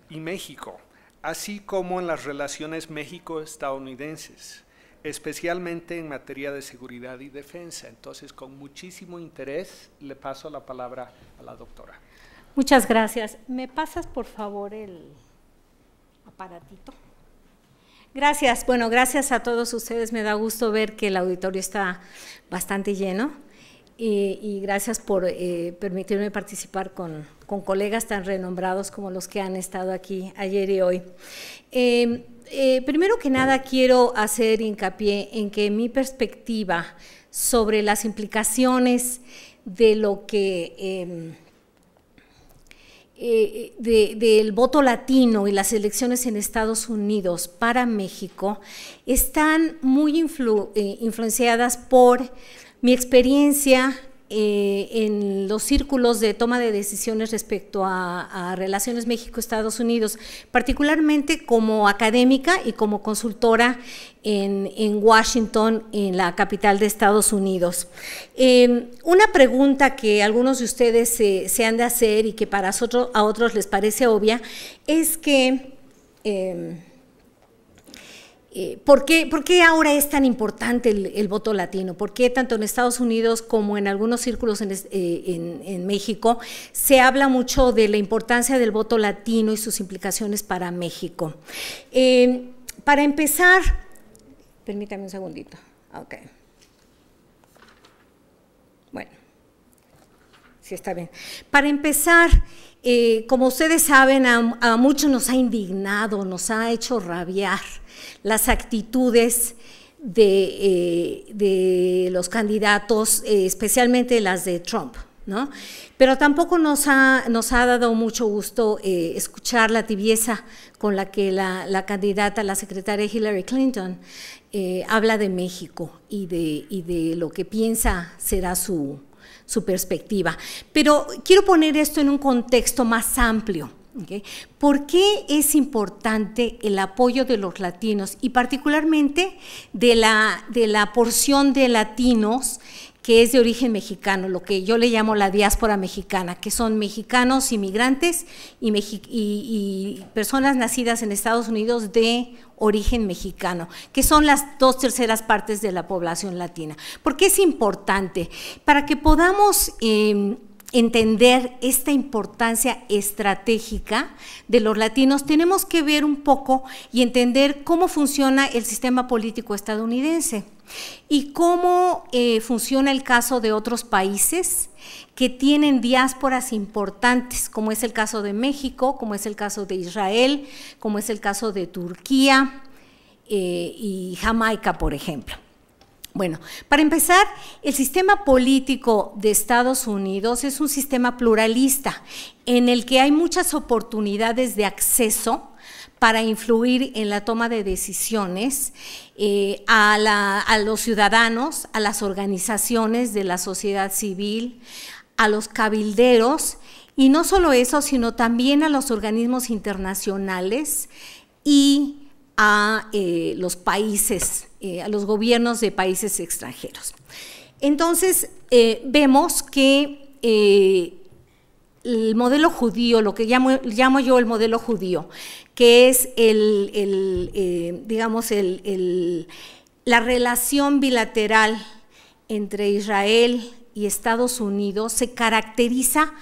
y México, así como en las relaciones México-estadounidenses, especialmente en materia de seguridad y defensa. Entonces, con muchísimo interés, le paso la palabra a la doctora. Muchas gracias. ¿Me pasas, por favor, el aparatito? Gracias, bueno, gracias a todos ustedes. Me da gusto ver que el auditorio está bastante lleno y, gracias por eh, permitirme participar con, colegas tan renombrados como los que han estado aquí ayer y hoy. Em, eh, primero que nada, quiero hacer hincapié en que mi perspectiva sobre las implicaciones de lo que em, eh, eh, del voto latino y las elecciones en Estados Unidos para México están muy eh, influenciadas por mi experiencia eh, en los círculos de toma de decisiones respecto a, relaciones México-Estados Unidos, particularmente como académica y como consultora en, Washington, en la capital de Estados Unidos. Em, una pregunta que algunos de ustedes se, han de hacer y que para a otros les parece obvia es que... Em, eh, ¿por, qué, ahora es tan importante el, voto latino? ¿Por qué tanto en Estados Unidos como en algunos círculos eh, en, México se habla mucho de la importancia del voto latino y sus implicaciones para México? Eh, para empezar, permítame un segundito. Bueno, sí está bien. Para empezar, como ustedes saben, a muchos nos ha indignado, nos ha hecho rabiar las actitudes de, eh, los candidatos, eh, especialmente las de Trump. Pero tampoco nos ha, dado mucho gusto eh, escuchar la tibieza con la que la, candidata, la secretaria Hillary Clinton, habla de México y de, lo que piensa será su, su perspectiva. Pero quiero poner esto en un contexto más amplio. ¿Por qué es importante el apoyo de los latinos y particularmente de la, de la porción de latinos que es de origen mexicano, lo que yo le llamo la diáspora mexicana, que son mexicanos, inmigrantes y, y, personas nacidas en Estados Unidos de origen mexicano, que son las dos terceras partes de la población latina. ¿Por qué es importante? Para que podamos... Em, entender esta importancia estratégica de los latinos, tenemos que ver un poco y entender cómo funciona el sistema político estadounidense y cómo eh, funciona el caso de otros países que tienen diásporas importantes, como es el caso de México, como es el caso de Israel, como es el caso de Turquía eh, y Jamaica, por ejemplo. Bueno, para empezar, el sistema político de Estados Unidos es un sistema pluralista en el que hay muchas oportunidades de acceso para influir en la toma de decisiones eh, a, a los ciudadanos, a las organizaciones de la sociedad civil, a los cabilderos y no solo eso, sino también a los organismos internacionales y a eh, los países, eh, a los gobiernos de países extranjeros. Entonces, eh, vemos que el modelo judío, lo que llamo, yo el modelo judío, que es el, digamos, la relación bilateral entre Israel y Estados Unidos, se caracteriza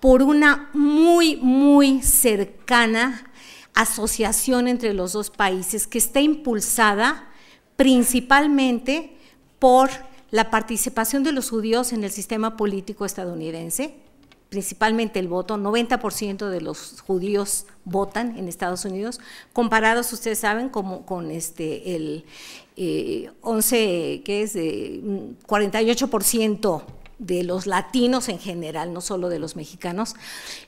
por una muy, muy cercana asociación entre los dos países que está impulsada principalmente por la participación de los judíos en el sistema político estadounidense, principalmente el voto, 90% de los judíos votan en Estados Unidos, comparados, ustedes saben, como, con este, el 11, eh, que es? 48% de los latinos en general, no solo de los mexicanos,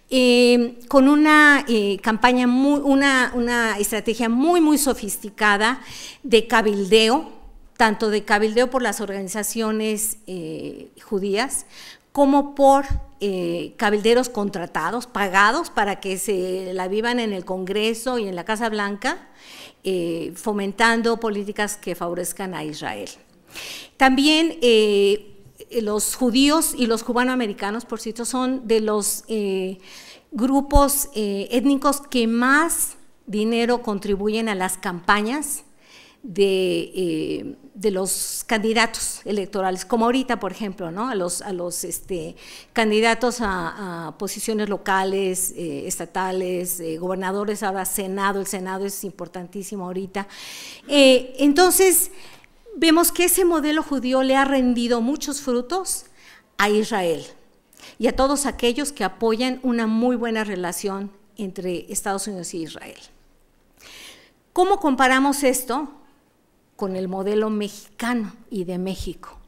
eh, con una eh, campaña, muy, una, estrategia muy, muy sofisticada de cabildeo, tanto de cabildeo por las organizaciones eh, judías como por cabilderos contratados, pagados para que se la vivan en el Congreso y en la Casa Blanca, fomentando políticas que favorezcan a Israel. También eh, los judíos y los cubanoamericanos, por cierto, son de los eh, grupos eh, étnicos que más dinero contribuyen a las campañas de, los candidatos electorales, como ahorita, por ejemplo, ¿no? a los, a los este, candidatos a, posiciones locales, estatales, gobernadores, ahora Senado, el Senado es importantísimo ahorita. entonces, vemos que ese modelo judío le ha rendido muchos frutos a Israel y a todos aquellos que apoyan una muy buena relación entre Estados Unidos y Israel. ¿Cómo comparamos esto con el modelo mexicano y de México?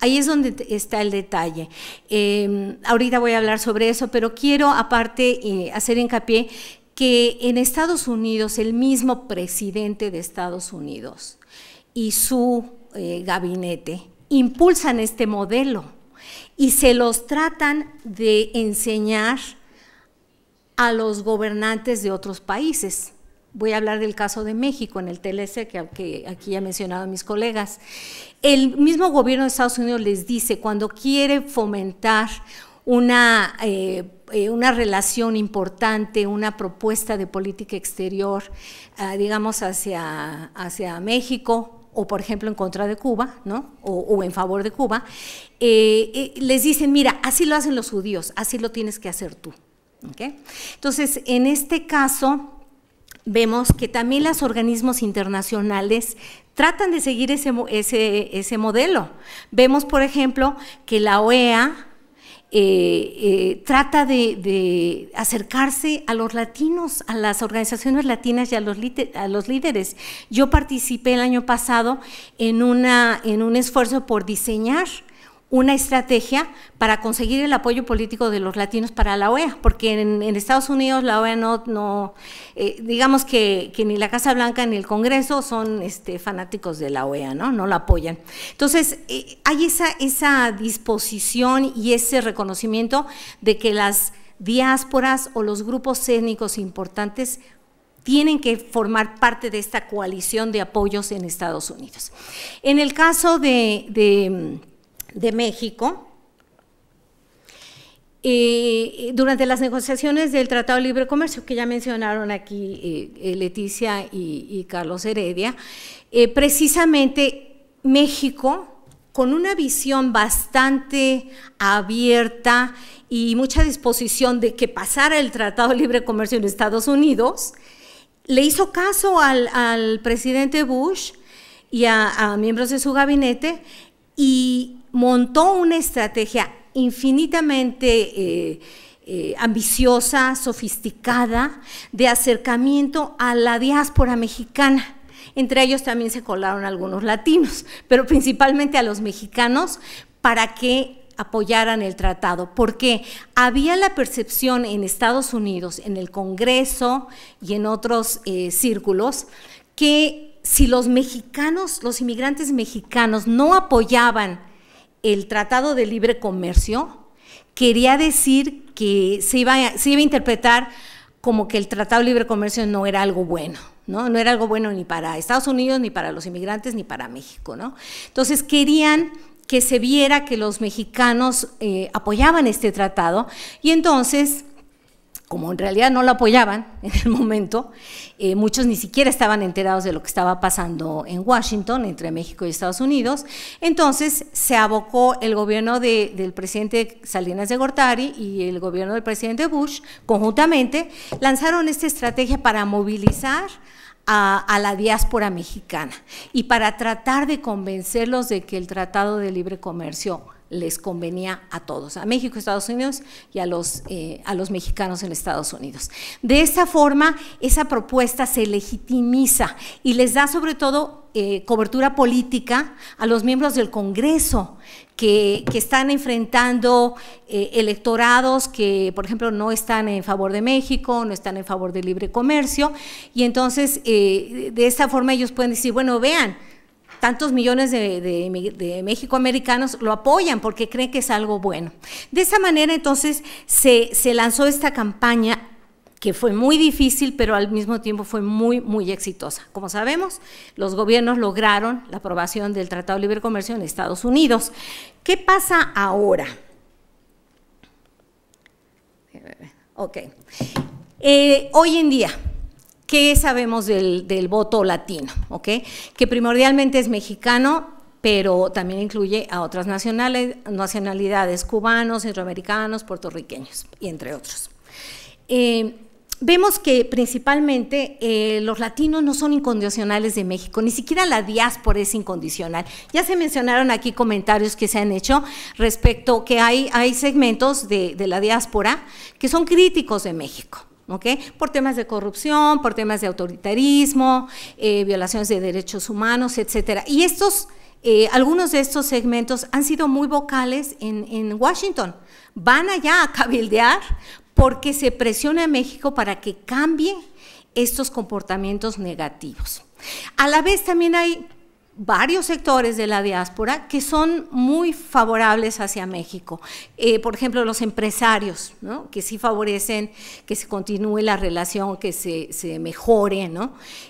Ahí es donde está el detalle. Em, ahorita voy a hablar sobre eso, pero quiero aparte eh, hacer hincapié que en Estados Unidos el mismo presidente de Estados Unidos y su eh, gabinete impulsan este modelo y se los tratan de enseñar a los gobernantes de otros países. Voy a hablar del caso de México en el TLC, que, aquí ya mencionado mis colegas. El mismo gobierno de Estados Unidos les dice, cuando quiere fomentar una, eh, eh, una relación importante, una propuesta de política exterior, ah, digamos, hacia, hacia México, o por ejemplo en contra de Cuba, ¿no? O, en favor de Cuba, eh, eh, les dicen, mira, así lo hacen los judíos, así lo tienes que hacer tú. Entonces, en este caso, vemos que también los organismos internacionales tratan de seguir ese, ese, ese modelo. Vemos, por ejemplo, que la OEA eh, trata de, de, acercarse a los latinos, a las organizaciones latinas y a los, a los líderes. Yo participé el año pasado en, una, en un esfuerzo por diseñar una estrategia para conseguir el apoyo político de los latinos para la OEA, porque en, Estados Unidos la OEA no, eh, digamos que, ni la Casa Blanca ni el Congreso son este, fanáticos de la OEA, ¿no? No la apoyan. Entonces, eh, hay esa, disposición y ese reconocimiento de que las diásporas o los grupos étnicos importantes tienen que formar parte de esta coalición de apoyos en Estados Unidos. En el caso de de México. Eh, durante las negociaciones del Tratado de Libre Comercio, que ya mencionaron aquí eh, eh, Leticia y, Carlos Heredia, precisamente México, con una visión bastante abierta y mucha disposición de que pasara el Tratado de Libre Comercio en Estados Unidos, le hizo caso al, presidente Bush y a, a miembros de su gabinete y montó una estrategia infinitamente eh, eh, ambiciosa, sofisticada, de acercamiento a la diáspora mexicana. Entre ellos también se colaron algunos latinos, pero principalmente a los mexicanos, para que apoyaran el tratado, porque había la percepción en Estados Unidos, en el Congreso y en otros eh, círculos, que si los mexicanos, los inmigrantes mexicanos no apoyaban el Tratado de Libre Comercio quería decir que se iba, a, se iba a interpretar como que el Tratado de Libre Comercio no era algo bueno, ¿no? No era algo bueno ni para Estados Unidos, ni para los inmigrantes, ni para México, ¿no? Entonces querían que se viera que los mexicanos eh, apoyaban este tratado y entonces como en realidad no lo apoyaban en el momento, eh, muchos ni siquiera estaban enterados de lo que estaba pasando en Washington, entre México y Estados Unidos. Entonces se abocó el gobierno del presidente Salinas de Gortari y el gobierno del presidente Bush, conjuntamente, lanzaron esta estrategia para movilizar a, la diáspora mexicana y para tratar de convencerlos de que el Tratado de Libre Comercio les convenía a todos, a México, Estados Unidos y a los, eh, a los mexicanos en Estados Unidos. De esta forma, esa propuesta se legitimiza y les da sobre todo eh, cobertura política a los miembros del Congreso que, están enfrentando eh, electorados que, por ejemplo, no están en favor de México, no están en favor del libre comercio, y entonces de esta forma ellos pueden decir, bueno, vean, tantos millones de, de, lo apoyan porque creen que es algo bueno. De esa manera entonces se, lanzó esta campaña que fue muy difícil, pero al mismo tiempo fue muy, muy exitosa. Como sabemos, los gobiernos lograron la aprobación del Tratado de Libre Comercio en Estados Unidos. ¿Qué pasa ahora? Ok. Eh, hoy en día, ¿Qué sabemos del, voto latino? Que primordialmente es mexicano, pero también incluye a otras nacionalidades, cubanos, centroamericanos, puertorriqueños, y entre otros. Eh, vemos que principalmente eh, los latinos no son incondicionales de México, ni siquiera la diáspora es incondicional. Ya se mencionaron aquí comentarios que se han hecho respecto que hay, segmentos de la diáspora que son críticos de México. Por temas de corrupción, por temas de autoritarismo, eh, violaciones de derechos humanos, etcétera. Y estos, eh, algunos de estos segmentos han sido muy vocales en, en Washington. Van allá a cabildear porque se presiona a México para que cambie estos comportamientos negativos. A la vez también hay varios sectores de la diáspora que son muy favorables hacia México. Eh, por ejemplo, los empresarios, que sí favorecen que se continúe la relación, que se, mejore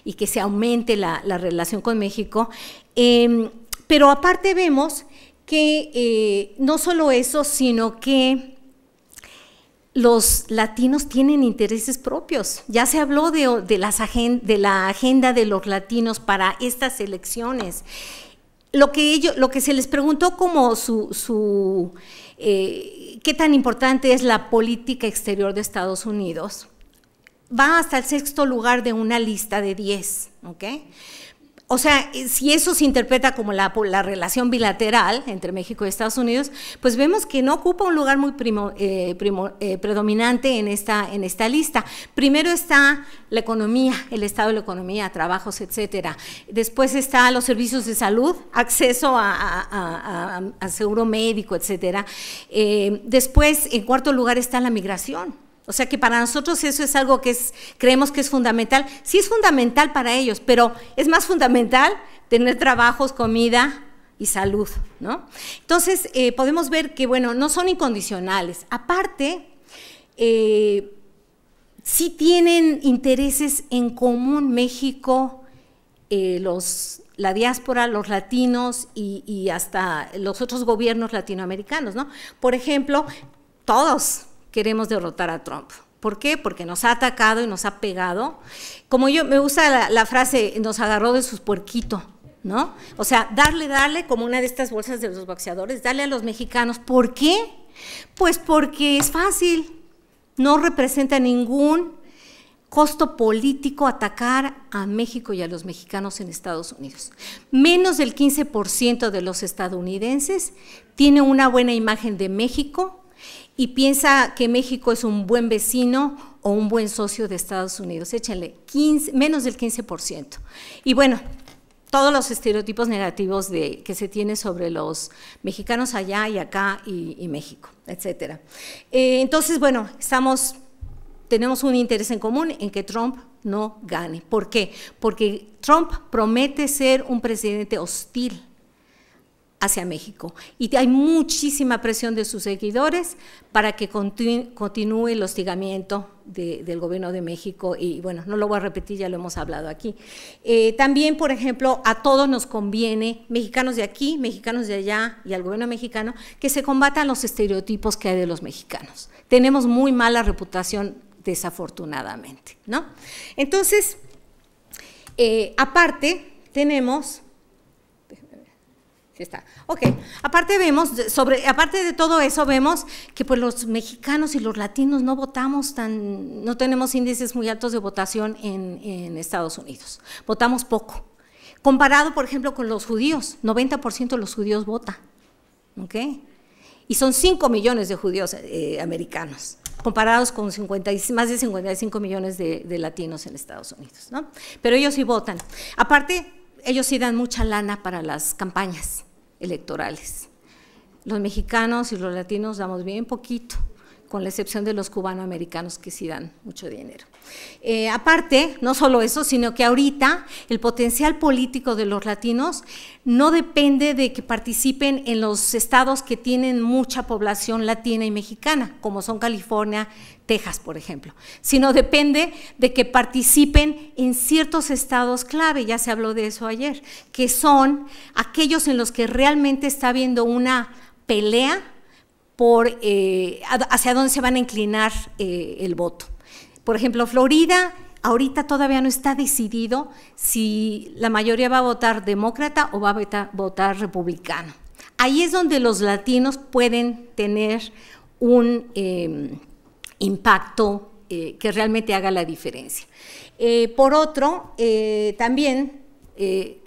y que se aumente la, relación con México. Em, pero aparte vemos que eh, no solo eso, sino que los latinos tienen intereses propios. Ya se habló de, de la agenda de los latinos para estas elecciones. Lo que, se les preguntó como su, eh, qué tan importante es la política exterior de Estados Unidos, va hasta el sexto lugar de una lista de 10. O sea, eh, si eso se interpreta como la, relación bilateral entre México y Estados Unidos, pues vemos que no ocupa un lugar muy primo, eh, eh, predominante en esta, en esta lista. Primero está la economía, el estado de la economía, trabajos, etcétera. Después está los servicios de salud, acceso a, seguro médico, etcétera. después, en cuarto lugar, está la migración o sea que para nosotros eso es algo que creemos que es fundamental. Sí es fundamental para ellos, pero es más fundamental tener trabajos, comida y salud, ¿no? Entonces eh, podemos ver que, bueno, no son incondicionales. Aparte, eh, sí tienen intereses en común México, eh, la diáspora, los latinos y, y hasta los otros gobiernos latinoamericanos, ¿no? Por ejemplo, todos queremos derrotar a Trump. ¿Por qué? Porque nos ha atacado y nos ha pegado. Como yo, me usa la, frase, nos agarró de sus puerquito. ¿No? O sea, darle, darle, como una de estas bolsas de los boxeadores, darle a los mexicanos. ¿Por qué? Pues porque es fácil, no representa ningún costo político atacar a México y a los mexicanos en Estados Unidos. Menos del 15% de los estadounidenses tiene una buena imagen de México y piensa que México es un buen vecino o un buen socio de Estados Unidos. Échenle menos del 15%. Y bueno, todos los estereotipos negativos que se tiene sobre los mexicanos allá y acá y, México, etc. Eh, entonces, bueno, estamos, tenemos un interés en común en que Trump no gane. ¿Por qué? Porque Trump promete ser un presidente hostil hacia México. Y hay muchísima presión de sus seguidores para que continúe el hostigamiento del gobierno de México. Y bueno, no lo voy a repetir, ya lo hemos hablado aquí. Eh, también, por ejemplo, a todos nos conviene, mexicanos de aquí, mexicanos de allá y al gobierno mexicano, que se combatan los estereotipos que hay de los mexicanos. Tenemos muy mala reputación, desafortunadamente, ¿no? Entonces, eh, aparte, tenemos Sí está. Ok. Aparte vemos, sobre, aparte de todo eso, vemos que pues los mexicanos y los latinos no votamos tan, no tenemos índices muy altos de votación en, Estados Unidos. Votamos poco. Comparado, por ejemplo, con los judíos, 90% de los judíos vota. ¿Ok? Y son 5 millones de judíos eh, americanos comparados con 50, más de 55 millones de, de latinos en Estados Unidos, ¿no? Pero ellos sí votan. Aparte, ellos sí dan mucha lana para las campañas electorales. Los mexicanos y los latinos damos bien poquito, con la excepción de los cubanoamericanos que sí dan mucho dinero. Eh, aparte, no solo eso, sino que ahorita el potencial político de los latinos no depende de que participen en los estados que tienen mucha población latina y mexicana, como son California, Texas, por ejemplo, sino depende de que participen en ciertos estados clave, ya se habló de eso ayer, que son aquellos en los que realmente está habiendo una pelea por eh, hacia dónde se van a inclinar eh, el voto. Por ejemplo, Florida ahorita todavía no está decidido si la mayoría va a votar demócrata o va a votar republicano. Ahí es donde los latinos pueden tener un em, impacto eh, que realmente haga la diferencia. Eh, por otro, eh, también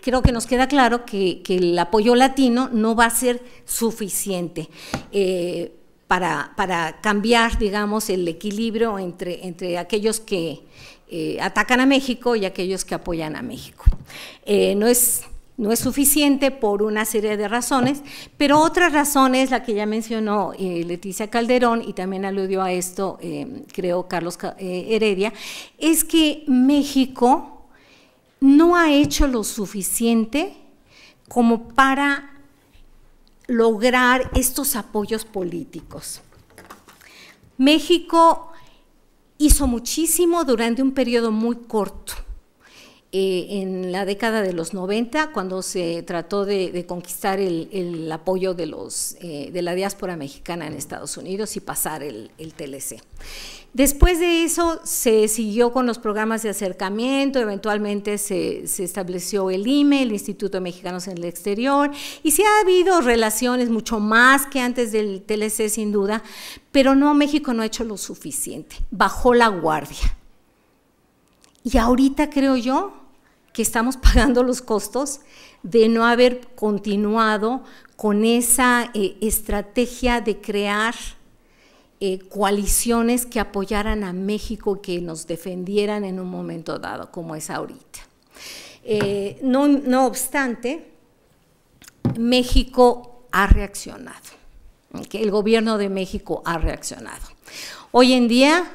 creo que nos queda claro que, el apoyo latino no va a ser suficiente para, cambiar, digamos, el equilibrio entre, entre aquellos que eh, atacan a México y aquellos que apoyan a México. Eh, no es no es suficiente por una serie de razones, pero otra razón es la que ya mencionó eh, Leticia Calderón y también aludió a esto, creo, Carlos Heredia, es que México no ha hecho lo suficiente como para lograr estos apoyos políticos. México hizo muchísimo durante un periodo muy corto eh, en la década de los 90, cuando se trató de, conquistar el, apoyo eh, de, la diáspora mexicana en Estados Unidos y pasar el, TLC. Después de eso se siguió con los programas de acercamiento, eventualmente se, se estableció el IME, el Instituto de Mexicanos en el Exterior, y sí ha habido relaciones mucho más que antes del TLC sin duda, pero no, México no ha hecho lo suficiente, bajó la guardia y ahorita creo yo que estamos pagando los costos de no haber continuado con esa eh, estrategia de crear eh, coaliciones que apoyaran a México, que nos defendieran en un momento dado, como es ahorita. Eh, no, obstante, México ha reaccionado, el gobierno de México ha reaccionado. Hoy en día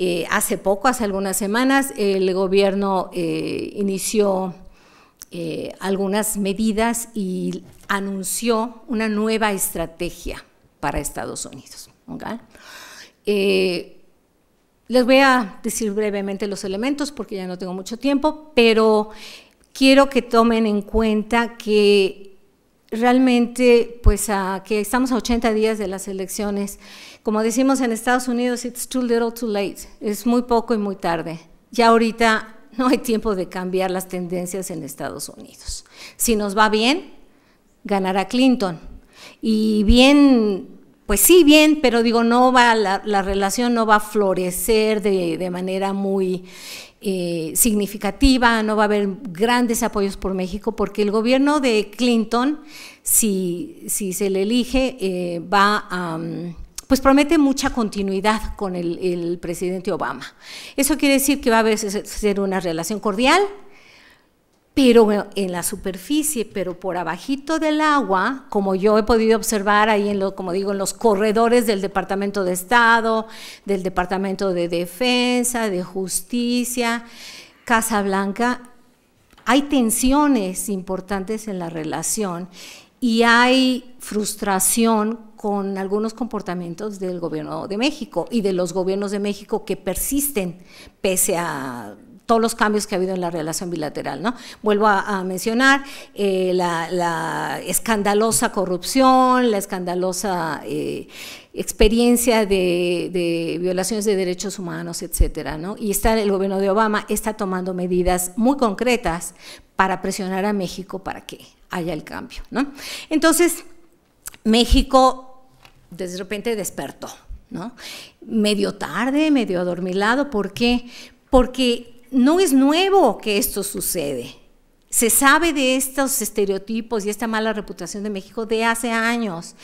eh, hace poco, hace algunas semanas, el gobierno eh, inició eh, algunas medidas y anunció una nueva estrategia para Estados Unidos. les voy a decir brevemente los elementos porque ya no tengo mucho tiempo, pero quiero que tomen en cuenta que realmente, pues a, que estamos a 80 días de las elecciones. Como decimos en Estados Unidos, it's too little, too late. Es muy poco y muy tarde. Ya ahorita no hay tiempo de cambiar las tendencias en Estados Unidos. Si nos va bien, ganará Clinton. Y bien, pues sí, bien, pero digo, no va, la, la relación no va a florecer de, de manera muy eh, significativa, no va a haber grandes apoyos por México, porque el gobierno de Clinton, si, si se le elige, eh, va a... Mm, pues promete mucha continuidad con el, presidente Obama. Eso quiere decir que va a ser una relación cordial, pero en la superficie, pero por abajito del agua, como yo he podido observar ahí en lo, como digo, en los corredores del Departamento de Estado, del Departamento de Defensa, de Justicia, Casa Blanca, hay tensiones importantes en la relación y hay frustración con algunos comportamientos del gobierno de México y de los gobiernos de México que persisten pese a todos los cambios que ha habido en la relación bilateral. ¿no? Vuelvo a, mencionar eh, la, escandalosa corrupción, la escandalosa eh, experiencia de, violaciones de derechos humanos, etcétera, ¿no? Y está el gobierno de Obama está tomando medidas muy concretas para presionar a México para que haya el cambio, ¿no? Entonces, México de repente despertó, ¿no? Medio tarde, medio adormilado, ¿por qué? Porque no es nuevo que esto sucede. Se sabe de estos estereotipos y esta mala reputación de México de hace años.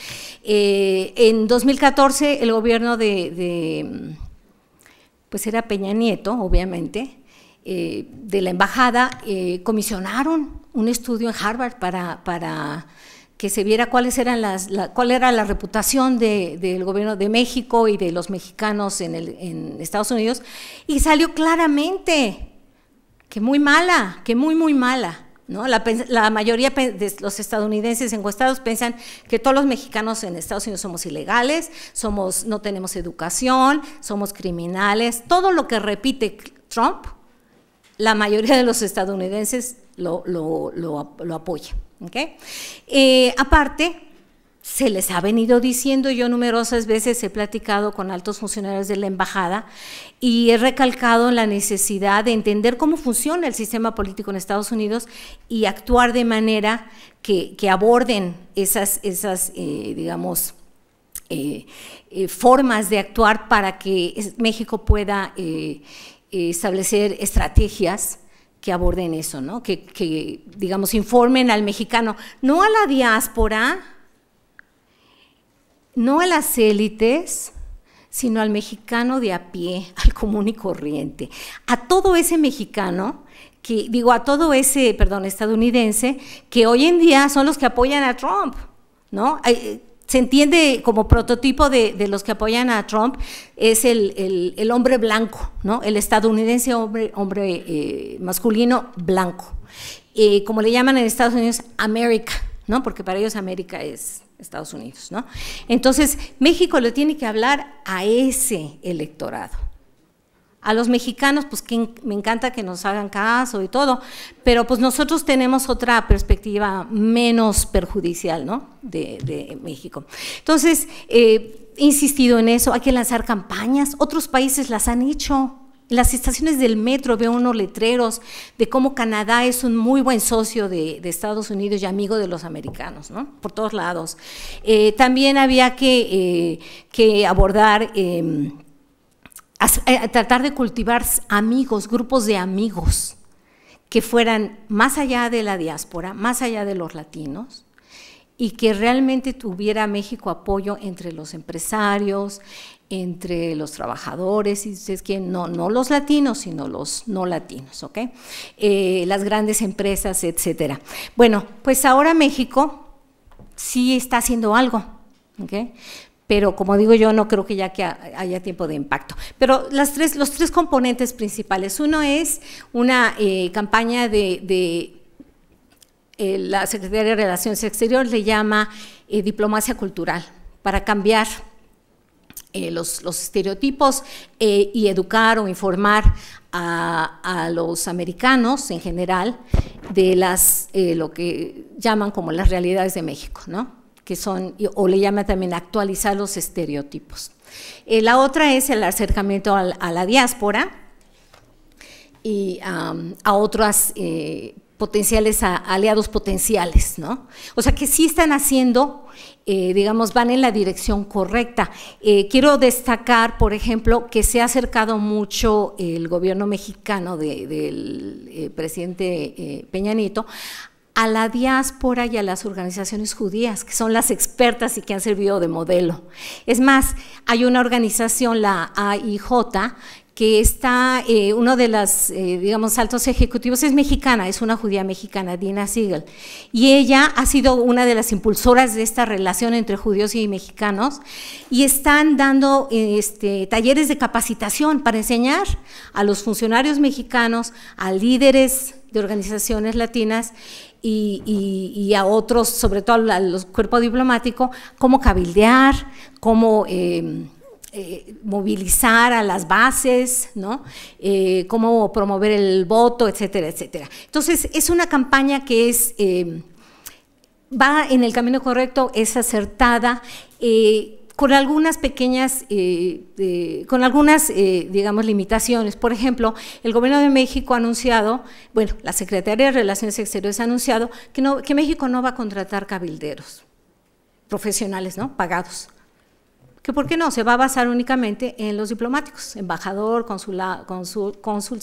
Eh, en 2014 el gobierno de, pues era Peña Nieto, obviamente, eh, de la embajada, eh, comisionaron un estudio en Harvard para que se viera eran cuál era la reputación del gobierno de México y de los mexicanos en, Estados Unidos, y salió claramente que muy mala, que muy, muy mala. ¿no? La, mayoría de los estadounidenses encuestados piensan que todos los mexicanos en Estados Unidos somos ilegales, somos, no tenemos educación, somos criminales. Todo lo que repite Trump, la mayoría de los estadounidenses lo, lo, lo apoya. Eh, aparte, se les ha venido diciendo, yo numerosas veces he platicado con altos funcionarios de la embajada y he recalcado la necesidad de entender cómo funciona el sistema político en Estados Unidos y actuar de manera que, aborden esas, eh, digamos, eh, formas de actuar para que México pueda establecer estrategias que aborden eso, ¿no? Que, digamos, informen al mexicano, no a la diáspora, no a las élites, sino al mexicano de a pie, al común y corriente, a todo ese mexicano que digo a todo ese, perdón, estadounidense que hoy en día son los que apoyan a Trump, ¿no? se entiende como prototipo de, los que apoyan a Trump es el, hombre blanco, ¿no? El estadounidense hombre, hombre eh, masculino blanco. Eh, como le llaman en Estados Unidos, América, ¿no? Porque para ellos América es Estados Unidos, ¿no? Entonces, México le tiene que hablar a ese electorado. A los mexicanos, pues que me encanta que nos hagan caso y todo, pero pues nosotros tenemos otra perspectiva menos perjudicial, ¿no? De, México. Entonces, eh, he insistido en eso, hay que lanzar campañas, otros países las han hecho. En las estaciones del metro veo unos letreros de cómo Canadá es un muy buen socio de, Estados Unidos y amigo de los americanos, ¿no? Por todos lados. Eh, también había que eh, abordar em, eh, tratar de cultivar amigos, grupos de amigos que fueran más allá de la diáspora, más allá de los latinos, y que realmente tuviera México apoyo entre los empresarios, entre los trabajadores, y es que no, no los latinos, sino los no latinos, ¿ok? Eh, las grandes empresas, etcétera. Bueno, pues ahora México sí está haciendo algo, ¿ok? pero como digo yo, no creo que ya que haya tiempo de impacto. Pero las los tres componentes principales. Uno es una eh, campaña de, eh, la Secretaría de Relaciones Exteriores, le llama eh, diplomacia cultural, para cambiar los, estereotipos y educar o informar a, los americanos en general de las, lo que llaman como las realidades de México, ¿no? que son, o le llama también actualizar los estereotipos. Eh, la otra es el acercamiento a la diáspora y a otros eh, potenciales aliados potenciales, ¿no? O sea que sí están haciendo, eh, digamos, van en la dirección correcta. quiero destacar, por ejemplo, que se ha acercado mucho el gobierno mexicano del presidente Peñanito Nieto a la diáspora y a las organizaciones judías, que son las expertas y que han servido de modelo. Es más, hay una organización, la AIJ, que está, eh, uno de los, eh, digamos, altos ejecutivos es mexicana, es una judía mexicana, Dina Siegel, y ella ha sido una de las impulsoras de esta relación entre judíos y mexicanos, y están dando este, talleres de capacitación para enseñar a los funcionarios mexicanos, a líderes de organizaciones latinas, y, a otros, sobre todo al, cuerpo diplomático, cómo cabildear, cómo... Em, eh, movilizar a las bases, ¿no? Eh, cómo promover el voto, etcétera, etcétera. Entonces, es una campaña que es, em, va en el camino correcto, es acertada. Eh, con algunas pequeñas, eh, eh, con algunas, eh, digamos, limitaciones. Por ejemplo, el gobierno de México ha anunciado, bueno, la Secretaría de Relaciones Exteriores ha anunciado que, no, que México no va a contratar cabilderos profesionales, ¿no? Pagados que por qué no, se va a basar únicamente en los diplomáticos, embajador, consula, consul,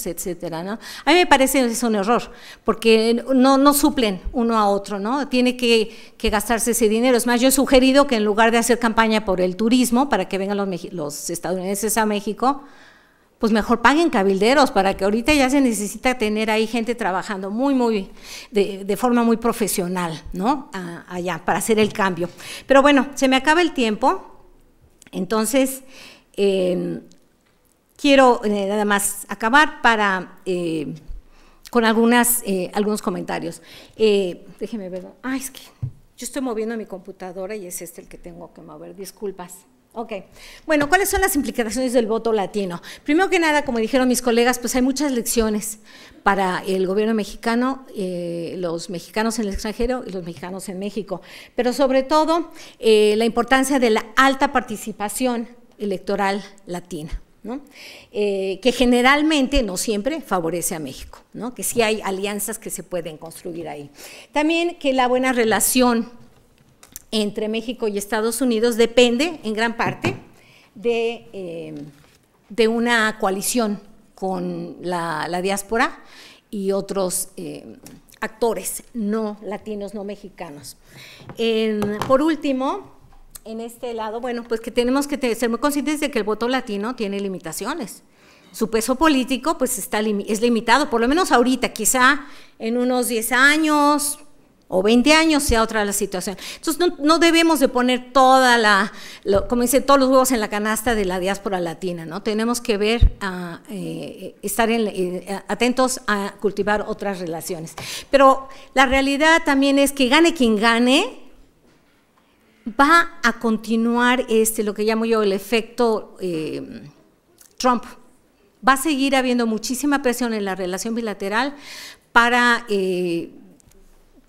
etcétera, ¿no? A mí me parece que es un error, porque no, suplen uno a otro, ¿no? Tiene que, gastarse ese dinero. Es más, yo he sugerido que en lugar de hacer campaña por el turismo, para que vengan los, estadounidenses a México, pues mejor paguen cabilderos para que ahorita ya se necesita tener ahí gente trabajando muy, muy, de, de forma muy profesional, ¿no? allá, para hacer el cambio. Pero bueno, se me acaba el tiempo. Entonces, eh, quiero eh, nada más acabar para, eh, con algunas, algunos comentarios. déjeme ver. Ay, es que yo estoy moviendo mi computadora y es este el que tengo que mover. Disculpas. Ok. Bueno, ¿cuáles son las implicaciones del voto latino? Primero que nada, como dijeron mis colegas, pues hay muchas lecciones para el gobierno mexicano, eh, los mexicanos en el extranjero y los mexicanos en México, pero sobre todo eh, la importancia de la alta participación electoral latina. Eh, que generalmente, no siempre, favorece a México, ¿no? que sí hay alianzas que se pueden construir ahí. También que la buena relación entre México y Estados Unidos depende en gran parte de, eh, de una coalición con la, diáspora y otros eh, actores no latinos, no mexicanos. por último, en este lado, bueno, pues que tenemos que ser muy conscientes de que el voto latino tiene limitaciones. Su peso político pues está, es limitado, por lo menos ahorita, quizá en unos 10 años, o 20 años sea otra la situación. Entonces no, debemos de poner toda la, como dice, todos los huevos en la canasta de la diáspora latina, ¿no? Tenemos que ver, a, ah, eh, estar atentos a cultivar otras relaciones. Pero la realidad también es que gane quien gane, va a continuar este, lo que llamo yo el efecto eh, Trump. Va a seguir habiendo muchísima presión en la relación bilateral para... Eh,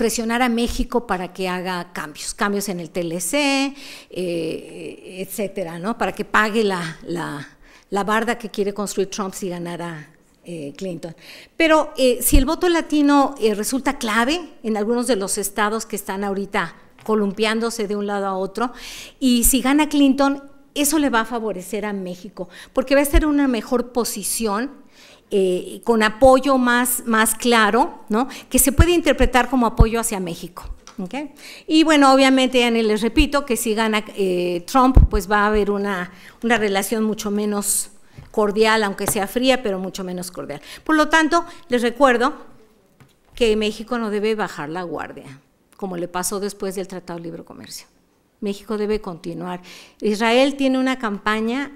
presionar a México para que haga cambios, cambios en el TLC, eh, etcétera, ¿no? Para que pague la, la, la, barda que quiere construir Trump si ganara eh, Clinton. Pero eh, si el voto latino resulta clave en algunos de los estados que están ahorita columpiándose de un lado a otro, y si gana Clinton, eso le va a favorecer a México, porque va a ser una mejor posición eh, con apoyo más, más claro, que se puede interpretar como apoyo hacia México. Y bueno, obviamente, ya les repito, que si gana eh, Trump, pues va a haber una, una relación mucho menos cordial, aunque sea fría, pero mucho menos cordial. Por lo tanto, les recuerdo que México no debe bajar la guardia, como le pasó después del Tratado de Libre Comercio. México debe continuar. Israel tiene una campaña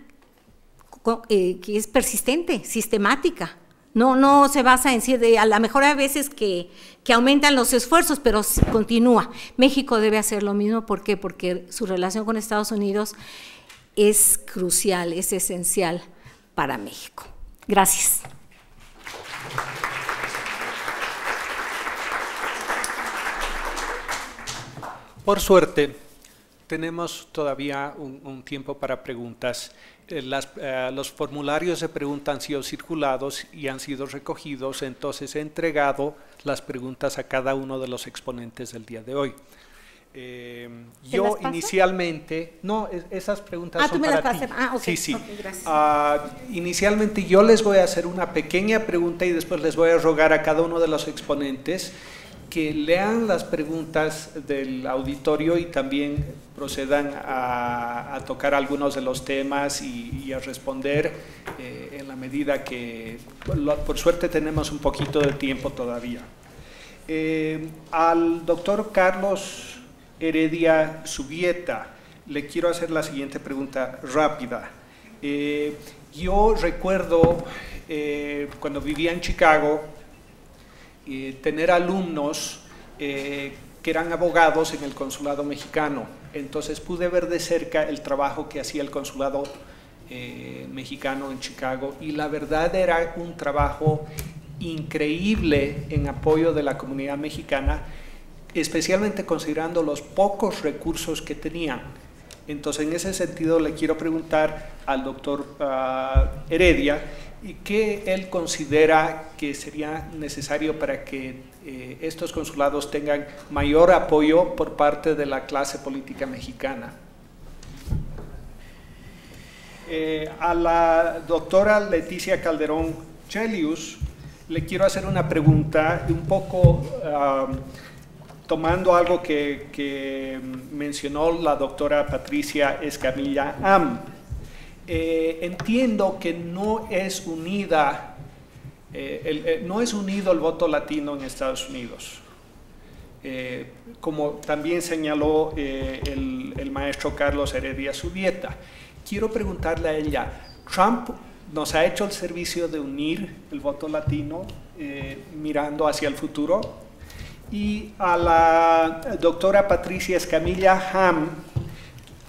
eh, que es persistente, sistemática. No, no se basa en decir, a lo mejor hay veces que, aumentan los esfuerzos, pero continúa. México debe hacer lo mismo, ¿por qué? Porque su relación con Estados Unidos es crucial, es esencial para México. Gracias. Por suerte, tenemos todavía un tiempo para preguntas. Eh, eh, los formularios se preguntan han sido circulados y han sido recogidos, entonces he entregado las preguntas a cada uno de los exponentes del día de hoy. Eh, yo inicialmente, no, esas preguntas ah, son tú me para las ti. Ah, Sí, sí. Ah, inicialmente yo les voy a hacer una pequeña pregunta y después les voy a rogar a cada uno de los exponentes que lean las preguntas del auditorio y también procedan a, tocar algunos de los temas y, a responder eh, en la medida que, por, suerte, tenemos un poquito de tiempo todavía. Eh, al doctor Carlos Heredia Subieta le quiero hacer la siguiente pregunta rápida. Eh, yo recuerdo cuando vivía en Chicago, tener alumnos eh, que eran abogados en el consulado mexicano. Entonces pude ver de cerca el trabajo que hacía el consulado eh, mexicano en Chicago y la verdad era un trabajo increíble en apoyo de la comunidad mexicana, especialmente considerando los pocos recursos que tenían. Entonces, en ese sentido, le quiero preguntar al doctor ah, Heredia ¿Y ¿Qué él considera que sería necesario para que eh, estos consulados tengan mayor apoyo por parte de la clase política mexicana? Eh, a la doctora Leticia Calderón Chelius le quiero hacer una pregunta un poco tomando algo que, que, mencionó la doctora Patricia Escamilla Am eh, entiendo que no es unida, eh, el, eh, no es unido el voto latino en Estados Unidos. como también señaló el, maestro Carlos Heredia Subieta. Quiero preguntarle a ella, ¿Trump nos ha hecho el servicio de unir el voto latino mirando hacia el futuro? Y a la doctora Patricia Escamilla Ham,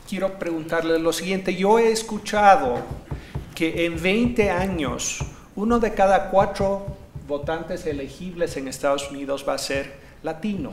quiero preguntarle lo siguiente. Yo he escuchado que en 20 años uno de cada cuatro votantes elegibles en Estados Unidos va a ser latino.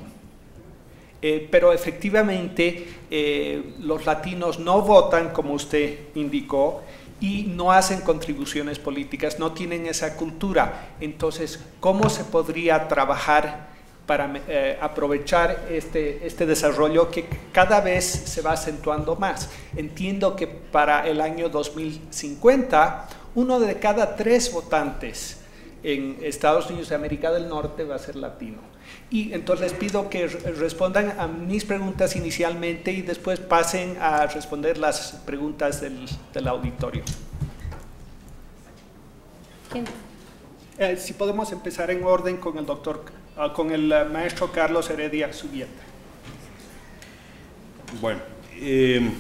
Eh, pero efectivamente eh, los latinos no votan como usted indicó y no hacen contribuciones políticas, no tienen esa cultura. Entonces, ¿cómo se podría trabajar? para eh, aprovechar este, este desarrollo que cada vez se va acentuando más. Entiendo que para el año 2050, uno de cada tres votantes en Estados Unidos de América del Norte va a ser latino. Y entonces les pido que respondan a mis preguntas inicialmente y después pasen a responder las preguntas del, auditorio. Eh, si podemos empezar en orden con el doctor Ah, con el eh, maestro Carlos Heredia Subieta. Bueno, eh,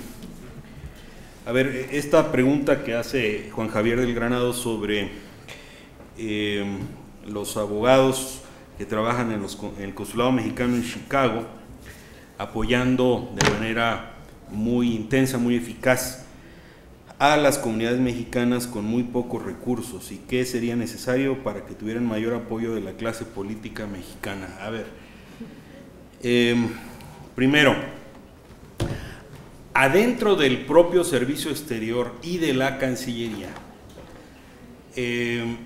a ver, esta pregunta que hace Juan Javier del Granado sobre eh, los abogados que trabajan en, el Consulado Mexicano en Chicago, apoyando de manera muy intensa, muy eficaz a las comunidades mexicanas con muy pocos recursos y qué sería necesario para que tuvieran mayor apoyo de la clase política mexicana. A ver, em, primero, adentro del propio Servicio Exterior y de la Cancillería em,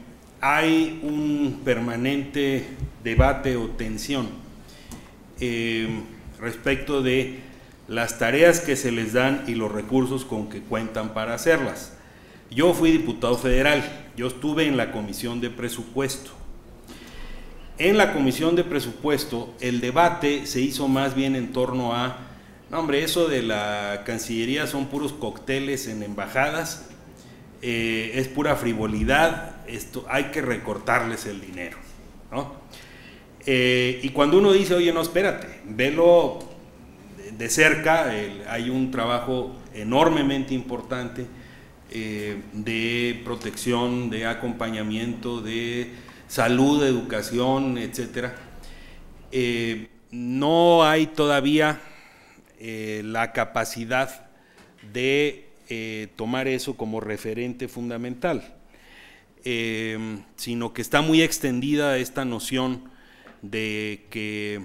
hay un permanente debate o tensión em, respecto de las tareas que se les dan y los recursos con que cuentan para hacerlas. Yo fui diputado federal, yo estuve en la comisión de presupuesto. En la comisión de presupuesto el debate se hizo más bien en torno a, no hombre, eso de la Cancillería son puros cócteles en embajadas, eh, es pura frivolidad, esto, hay que recortarles el dinero. Eh, y cuando uno dice, oye, no, espérate, velo de cerca. hay un trabajo enormemente importante eh, de protección, de acompañamiento, de salud, educación, etcétera. Eh, no hay todavía eh, la capacidad de tomar eso como referente fundamental, sino que está muy extendida esta noción de que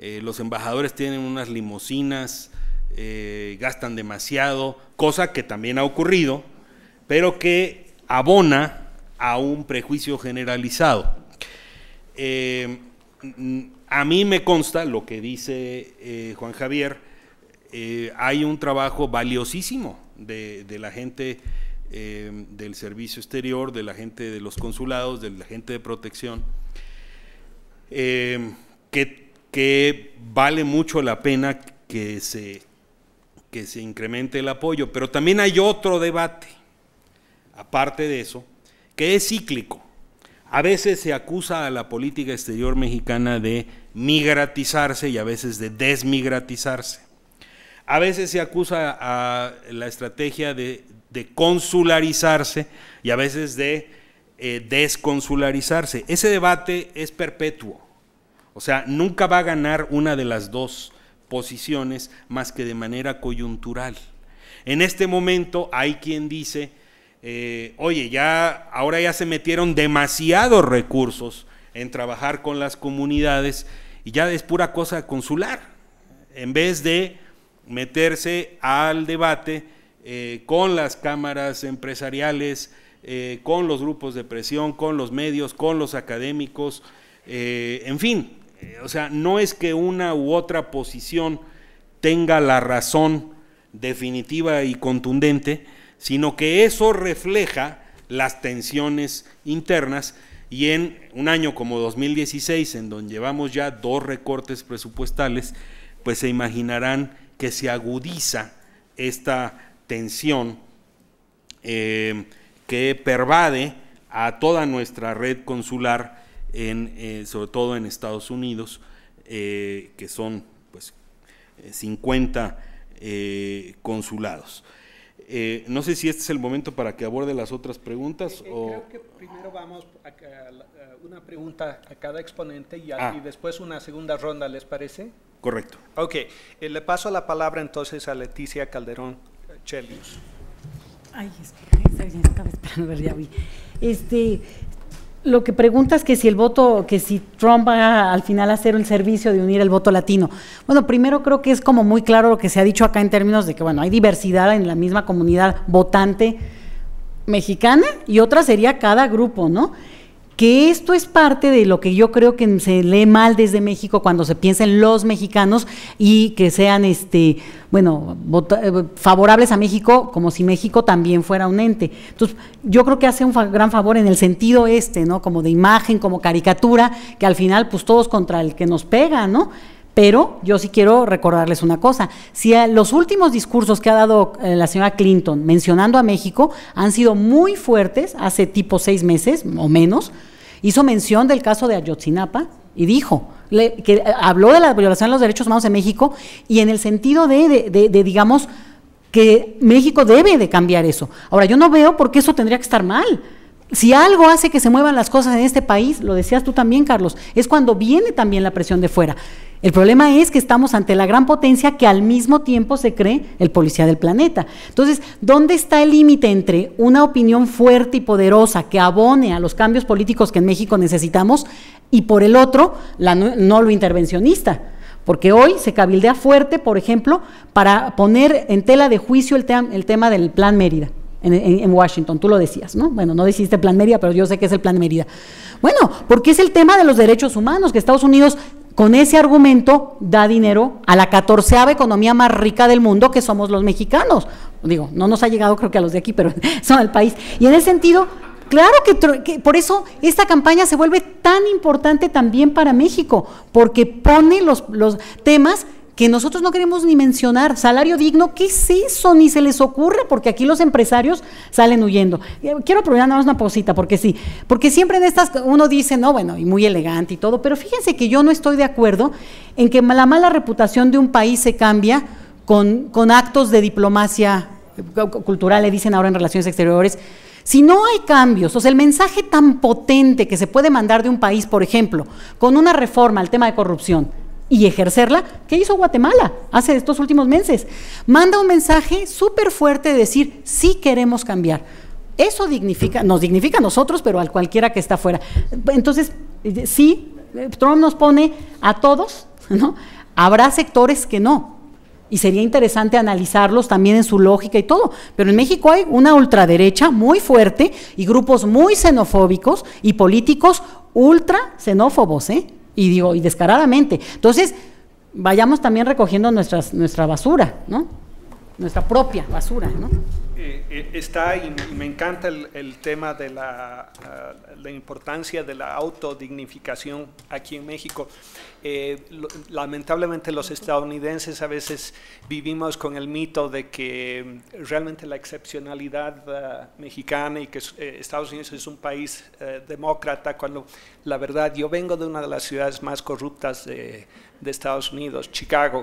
eh, los embajadores tienen unas limusinas, eh, gastan demasiado, cosa que también ha ocurrido, pero que abona a un prejuicio generalizado. Eh, a mí me consta lo que dice Juan Javier, hay un trabajo valiosísimo de, de la gente del servicio exterior, de la gente de los consulados, de la gente de protección, que que vale mucho la pena que se, que se incremente el apoyo. Pero también hay otro debate, aparte de eso, que es cíclico. A veces se acusa a la política exterior mexicana de migratizarse y a veces de desmigratizarse. A veces se acusa a la estrategia de, consularizarse y a veces de eh, desconsularizarse. Ese debate es perpetuo. O sea, nunca va a ganar una de las dos posiciones más que de manera coyuntural. En este momento hay quien dice, eh, oye, ya ahora ya se metieron demasiados recursos en trabajar con las comunidades y ya es pura cosa consular, en vez de meterse al debate eh, con las cámaras empresariales, eh, con los grupos de presión, con los medios, con los académicos, en fin, eh, o sea, no es que una u otra posición tenga la razón definitiva y contundente, sino que eso refleja las tensiones internas y en un año como 2016, en donde llevamos ya dos recortes presupuestales, pues se imaginarán que se agudiza esta tensión eh, que pervade a toda nuestra red consular eh, sobre todo en Estados Unidos, eh, que son pues 50 eh, consulados. no sé si este es el momento para que aborde las otras preguntas. o... Creo que primero vamos a, una pregunta a cada exponente ah. y, después una segunda ronda, ¿les parece? Correcto. Ok, le paso la palabra entonces a Leticia Calderón Chelius. Ay, espera, estaba esperando, ya vi. Este, lo que pregunta es que si el voto, que si Trump va al final a hacer el servicio de unir el voto latino. Bueno, primero creo que es como muy claro lo que se ha dicho acá en términos de que, bueno, hay diversidad en la misma comunidad votante mexicana y otra sería cada grupo, ¿no? que esto es parte de lo que yo creo que se lee mal desde México cuando se piensa en los mexicanos y que sean, este, bueno, eh, favorables a México como si México también fuera un ente. Entonces, yo creo que hace un gran favor en el sentido este, ¿no? Como de imagen, como caricatura, que al final, pues todos contra el que nos pega, ¿no? Pero yo sí quiero recordarles una cosa, si los últimos discursos que ha dado eh, la señora Clinton mencionando a México han sido muy fuertes, hace tipo seis meses o menos, hizo mención del caso de Ayotzinapa y dijo, que eh, habló de la violación de los derechos humanos en México y en el sentido de, de digamos, que México debe de cambiar eso. Ahora, yo no veo por qué eso tendría que estar mal. Si algo hace que se muevan las cosas en este país, lo decías tú también, Carlos, es cuando viene también la presión de fuera. El problema es que estamos ante la gran potencia que al mismo tiempo se cree el policía del planeta. Entonces, ¿dónde está el límite entre una opinión fuerte y poderosa que abone a los cambios políticos que en México necesitamos y por el otro, la no, lo intervencionista? Porque hoy se cabildea fuerte, por ejemplo, para poner en tela de juicio el, tema del Plan Mérida. En, Washington, tú lo decías, ¿no? Bueno, no deciste Plan Mérida, pero yo sé que es el Plan Mérida. Bueno, porque es el tema de los derechos humanos, que Estados Unidos con ese argumento da dinero a la catorceava economía más rica del mundo, que somos los mexicanos. Digo, no nos ha llegado creo que a los de aquí, pero son el país. Y en ese sentido, Claro que, que, por eso esta campaña se vuelve tan importante también para México, porque pone los, los temas que nosotros no queremos ni mencionar. Salario digno, ¿qué es eso? Ni se les ocurre, porque aquí los empresarios salen huyendo. Eh, quiero aprovechar nada más una posita, porque sí, porque siempre en estas uno dice, no, bueno, y muy elegante y todo, pero fíjense que yo no estoy de acuerdo en que la mala reputación de un país se cambia con, con actos de diplomacia eh, cultural, le dicen ahora en relaciones exteriores. Si no hay cambios, o sea, el mensaje tan potente que se puede mandar de un país, por ejemplo, con una reforma al tema de corrupción, y ejercerla, ¿qué hizo Guatemala hace estos últimos meses? Manda un mensaje súper fuerte de decir, sí queremos cambiar. Eso dignifica, nos dignifica a nosotros, pero al cualquiera que está afuera. Entonces, eh, sí, eh, Trump nos pone a todos, ¿no? Habrá sectores que no, y sería interesante analizarlos también en su lógica y todo. Pero en México hay una ultraderecha muy fuerte y grupos muy xenofóbicos y políticos ultra xenófobos, ¿eh? Y digo, y descaradamente. Entonces, vayamos también recogiendo nuestras, nuestra basura, ¿no? Nuestra propia basura, ¿no? Eh, eh, está, y me encanta el tema de la, la importancia de la autodignificación aquí en México. Eh, lamentablemente los estadounidenses a veces vivimos con el mito de que mm, realmente la excepcionalidad eh, mexicana y que eh, Estados Unidos es un país demócrata, cuando la verdad yo vengo de una de las ciudades más corruptas de, Estados Unidos, Chicago.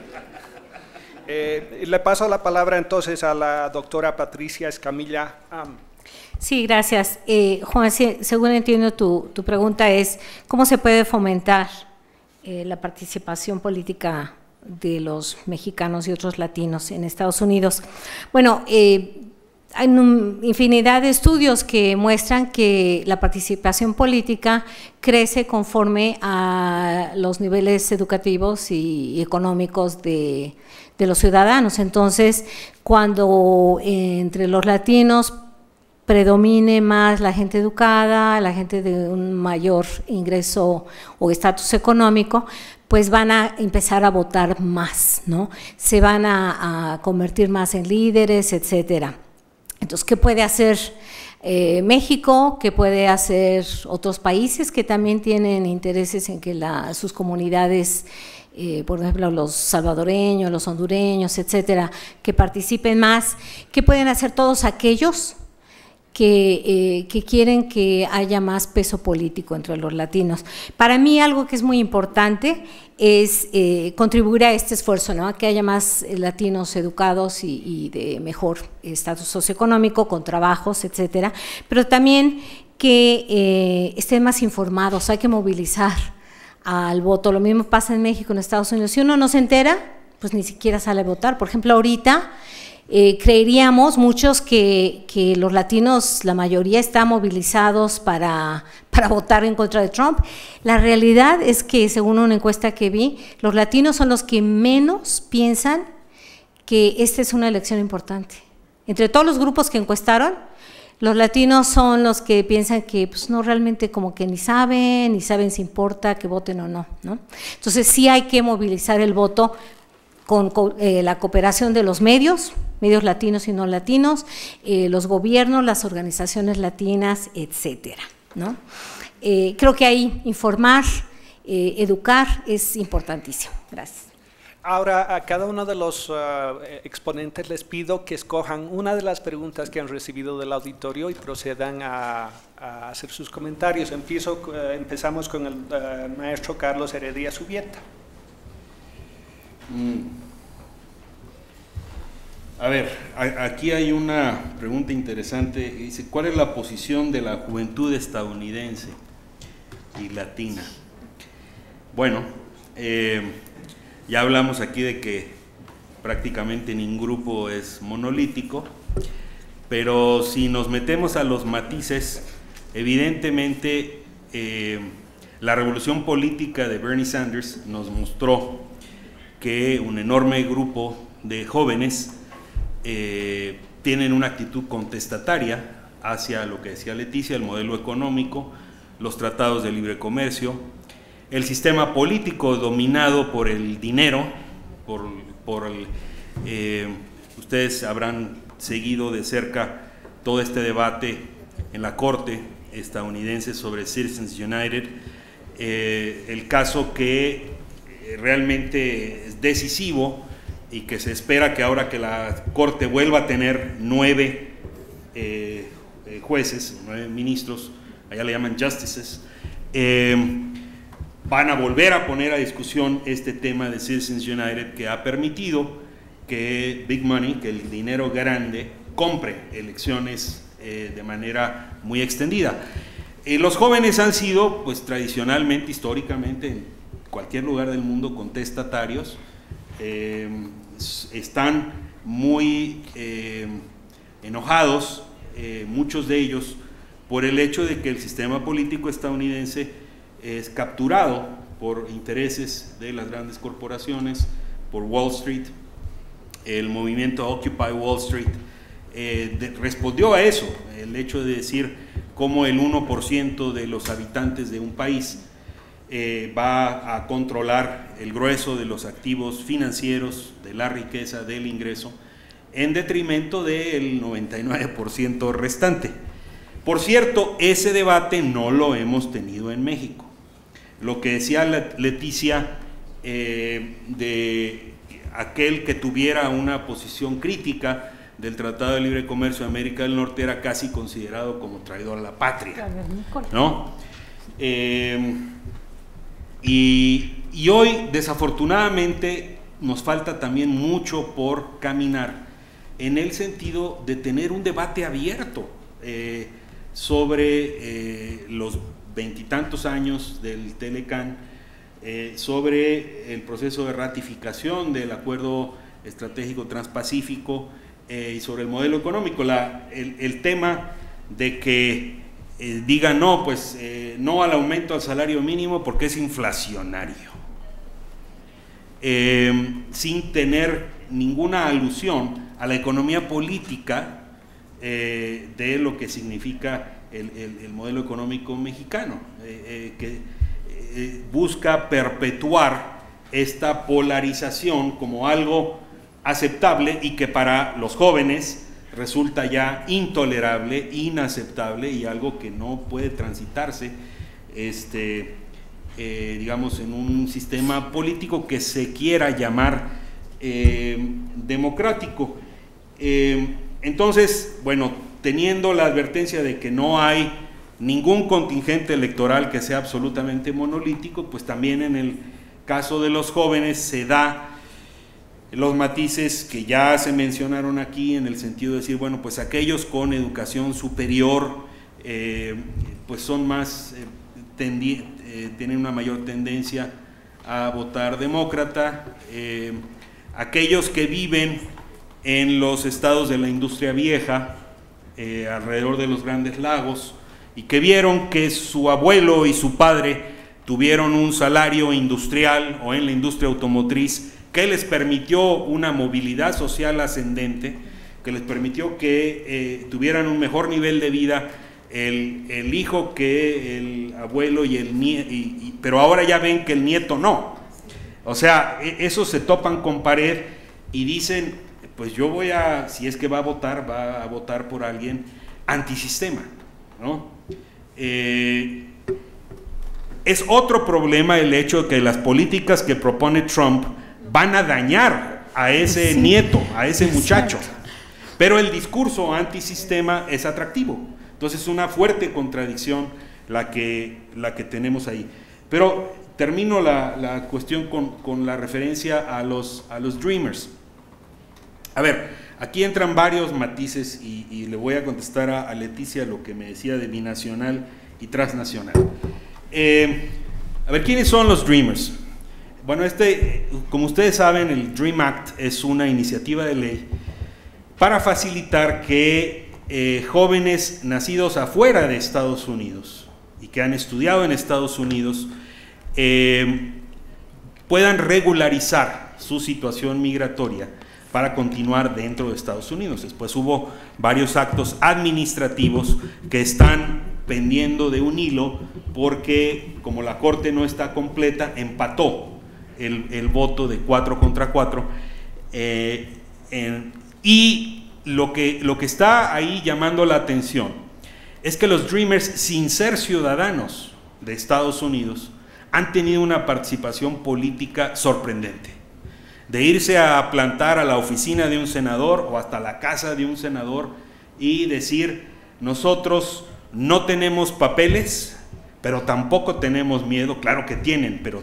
le paso la palabra entonces a la doctora Patricia Escamilla Sí, gracias. Eh, Juan, según entiendo, tu, pregunta es cómo se puede fomentar eh, la participación política de los mexicanos y otros latinos en Estados Unidos. Bueno, eh, hay infinidad de estudios que muestran que la participación política crece conforme a los niveles educativos y económicos de, de los ciudadanos. Entonces, cuando entre los latinos predomine más la gente educada, la gente de un mayor ingreso o estatus económico, pues van a empezar a votar más, ¿no? Se van a, convertir más en líderes, etcétera. Entonces, ¿qué puede hacer eh, México? ¿Qué puede hacer otros países que también tienen intereses en que sus comunidades eh, por ejemplo, los salvadoreños, los hondureños, etcétera, que participen más, ¿qué pueden hacer todos aquellos eh, que, quieren que haya más peso político entre los latinos. Para mí algo que es muy importante es eh, contribuir a este esfuerzo, ¿no? que haya más latinos educados y, de mejor estatus socioeconómico, con trabajos, etcétera, pero también que eh, estén más informados, hay que movilizar al voto. Lo mismo pasa en México, en Estados Unidos. Si uno no se entera, pues ni siquiera sale a votar. Por ejemplo, ahorita eh, creeríamos muchos que, los latinos, la mayoría, están movilizados para, votar en contra de Trump. La realidad es que, según una encuesta que vi, los latinos son los que menos piensan que esta es una elección importante. Entre todos los grupos que encuestaron, los latinos son los que piensan que pues, no realmente como que ni saben, ni saben si importa que voten o no, ¿no? Entonces sí hay que movilizar el voto con, eh, la cooperación de los medios, medios latinos y no latinos, eh, los gobiernos, las organizaciones latinas, etcétera. ¿no? Eh, creo que ahí informar, educar es importantísimo. Gracias. Ahora, a cada uno de los ah, exponentes les pido que escojan una de las preguntas que han recibido del auditorio y procedan a, hacer sus comentarios. Empiezo, empezamos con el maestro Carlos Heredia Subieta. Mm. A ver, aquí hay una pregunta interesante. Dice, ¿cuál es la posición de la juventud estadounidense y latina? Bueno, eh, ya hablamos aquí de que prácticamente ningún grupo es monolítico, pero si nos metemos a los matices, evidentemente eh, la revolución política de Bernie Sanders nos mostró que un enorme grupo de jóvenes eh, tienen una actitud contestataria hacia lo que decía Leticia, el modelo económico, los tratados de libre comercio, el sistema político dominado por el dinero, por, el, eh, ustedes habrán seguido de cerca todo este debate en la Corte estadounidense sobre Citizens United, eh, el caso que eh, realmente es decisivo y que se espera que ahora que la Corte vuelva a tener nueve eh, eh, jueces, nueve ministros, allá le llaman justices, van a volver a poner a discusión este tema de Citizens United que ha permitido que Big Money, que el dinero grande, compre elecciones de manera muy extendida. los jóvenes han sido, pues tradicionalmente, históricamente, en cualquier lugar del mundo contestatarios eh, están muy eh, enojados, eh, muchos de ellos, por el hecho de que el sistema político estadounidense es capturado por intereses de las grandes corporaciones, por Wall Street, el movimiento Occupy Wall Street. respondió a eso, el hecho de decir cómo el 1% de los habitantes de un país eh, va a controlar el grueso de los activos financieros, de la riqueza, del ingreso, en detrimento del 99% restante. Por cierto, ese debate no lo hemos tenido en México. Lo que decía Leticia eh, de aquel que tuviera una posición crítica del Tratado de Libre Comercio de América del Norte era casi considerado como traidor a la patria. ¿no? Eh, y, hoy, desafortunadamente, nos falta también mucho por caminar en el sentido de tener un debate abierto eh, sobre eh, los veintitantos años del Telecan, eh, sobre el proceso de ratificación del acuerdo estratégico transpacífico y sobre el modelo económico. La, el, tema de que eh, diga no, pues eh, no al aumento al salario mínimo porque es inflacionario, em, sin tener ninguna alusión a la economía política eh, de lo que significa el modelo económico mexicano, que busca perpetuar esta polarización como algo aceptable y que para los jóvenes resulta ya intolerable, inaceptable y algo que no puede transitarse, este, eh, digamos, en un sistema político que se quiera llamar eh, democrático. Eh, entonces, bueno, teniendo la advertencia de que no hay ningún contingente electoral que sea absolutamente monolítico, pues también en el caso de los jóvenes se da los matices que ya se mencionaron aquí en el sentido de decir, bueno, pues aquellos con educación superior, eh, pues son más, eh, eh, tienen una mayor tendencia a votar demócrata. aquellos que viven en los estados de la industria vieja, alrededor de los grandes lagos, y que vieron que su abuelo y su padre tuvieron un salario industrial o en la industria automotriz, que les permitió una movilidad social ascendente, que les permitió que eh, tuvieran un mejor nivel de vida el, hijo que el abuelo y el pero ahora ya ven que el nieto no. O sea, e, esos se topan con pared y dicen, pues yo voy a, si es que va a votar, va a votar por alguien antisistema, eh, es otro problema el hecho de que las políticas que propone Trump van a dañar a ese nieto, a ese muchacho. Pero el discurso antisistema es atractivo. Entonces es una fuerte contradicción la que, la que tenemos ahí. Pero termino la, cuestión con, la referencia a los, a los Dreamers. A ver, aquí entran varios matices y, le voy a contestar a, Leticia lo que me decía de binacional y transnacional. Eh, a ver, ¿quiénes son los Dreamers? Bueno, este, como ustedes saben, el Dream Act es una iniciativa de ley para facilitar que eh, jóvenes nacidos afuera de Estados Unidos y que han estudiado en Estados Unidos eh, puedan regularizar su situación migratoria para continuar dentro de Estados Unidos. Después hubo varios actos administrativos que están pendiendo de un hilo porque como la Corte no está completa, empató el, voto de 4 contra 4. Eh, y lo que, lo que está ahí llamando la atención es que los Dreamers, sin ser ciudadanos de Estados Unidos, han tenido una participación política sorprendente. De irse a plantar a la oficina de un senador o hasta la casa de un senador y decir, nosotros no tenemos papeles, pero tampoco tenemos miedo, claro que tienen, pero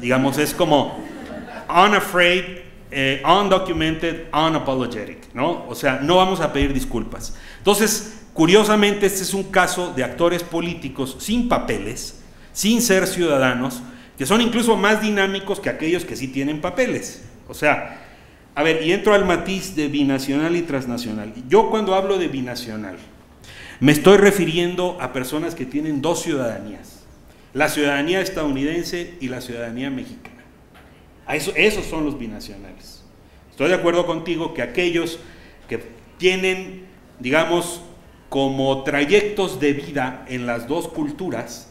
Digamos, es como unafraid, eh, undocumented, unapologetic, ¿no? O sea, no vamos a pedir disculpas. Entonces, curiosamente, este es un caso de actores políticos sin papeles, sin ser ciudadanos, que son incluso más dinámicos que aquellos que sí tienen papeles. O sea, a ver, y entro al matiz de binacional y transnacional. Yo cuando hablo de binacional, me estoy refiriendo a personas que tienen dos ciudadanías la ciudadanía estadounidense y la ciudadanía mexicana. Eso, esos son los binacionales. Estoy de acuerdo contigo que aquellos que tienen, digamos, como trayectos de vida en las dos culturas,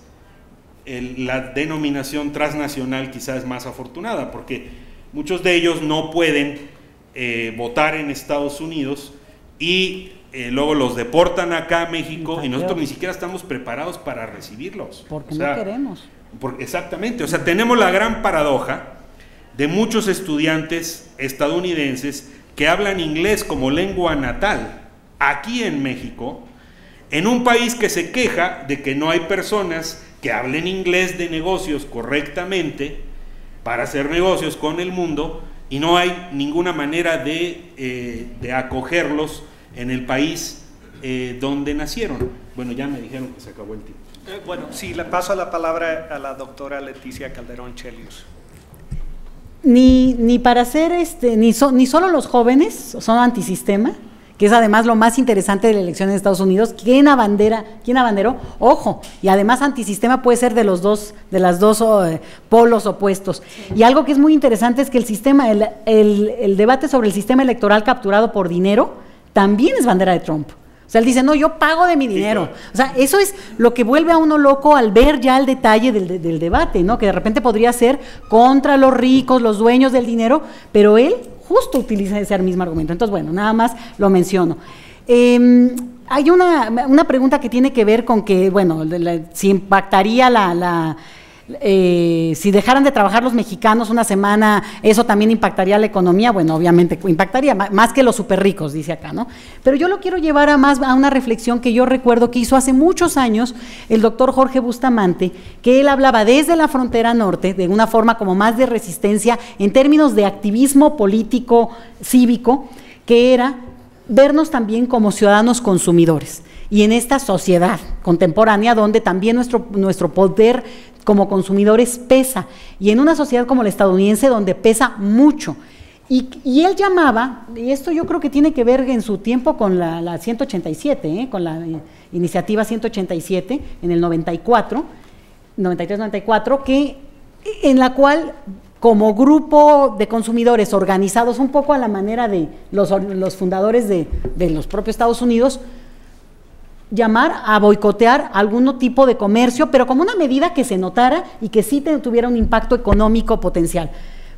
la denominación transnacional quizás es más afortunada, porque muchos de ellos no pueden eh, votar en Estados Unidos y eh, luego los deportan acá a México y nosotros ni siquiera estamos preparados para recibirlos. Porque no queremos. exactamente, o sea, tenemos la gran paradoja de muchos estudiantes estadounidenses que hablan inglés como lengua natal aquí en México, en un país que se queja de que no hay personas que hablen inglés de negocios correctamente para hacer negocios con el mundo y no hay ninguna manera de, eh, de acogerlos en el país eh, donde nacieron. Bueno, ya me dijeron que se acabó el tiempo. Eh, bueno, sí, le paso la palabra a la doctora Leticia Calderón Chelius. Ni, ni para ser, este, ni, so, ni solo los jóvenes son antisistema, que es además lo más interesante de la elección en Estados Unidos, quién abandera, quién abanderó, ojo, y además antisistema puede ser de los dos, de las dos eh, polos opuestos. Y algo que es muy interesante es que el sistema, el debate sobre el sistema electoral capturado por dinero también es bandera de Trump. O sea, él dice, no, yo pago de mi dinero. O sea, eso es lo que vuelve a uno loco al ver ya el detalle del, debate, ¿no? Que de repente podría ser contra los ricos, los dueños del dinero, pero él justo utiliza ese mismo argumento. Entonces, bueno, nada más lo menciono. Em, hay una, pregunta que tiene que ver con que, bueno, si impactaría la eh, si dejaran de trabajar los mexicanos una semana, eso también impactaría la economía. Bueno, obviamente impactaría, más que los superricos, ricos, dice acá, ¿no? Pero yo lo quiero llevar a más a una reflexión que yo recuerdo que hizo hace muchos años el doctor Jorge Bustamante, que él hablaba desde la frontera norte, de una forma como más de resistencia en términos de activismo político cívico, que era vernos también como ciudadanos consumidores y en esta sociedad contemporánea donde también nuestro, nuestro poder como consumidores pesa, y en una sociedad como la estadounidense donde pesa mucho. Y, él llamaba, y esto yo creo que tiene que ver en su tiempo con la, 187, ¿eh? con la eh, iniciativa 187 en el 94, 93-94, que eh, en la cual como grupo de consumidores organizados un poco a la manera de los, los fundadores de, de los propios Estados Unidos, llamar a boicotear algún tipo de comercio, pero como una medida que se notara y que sí tuviera un impacto económico potencial.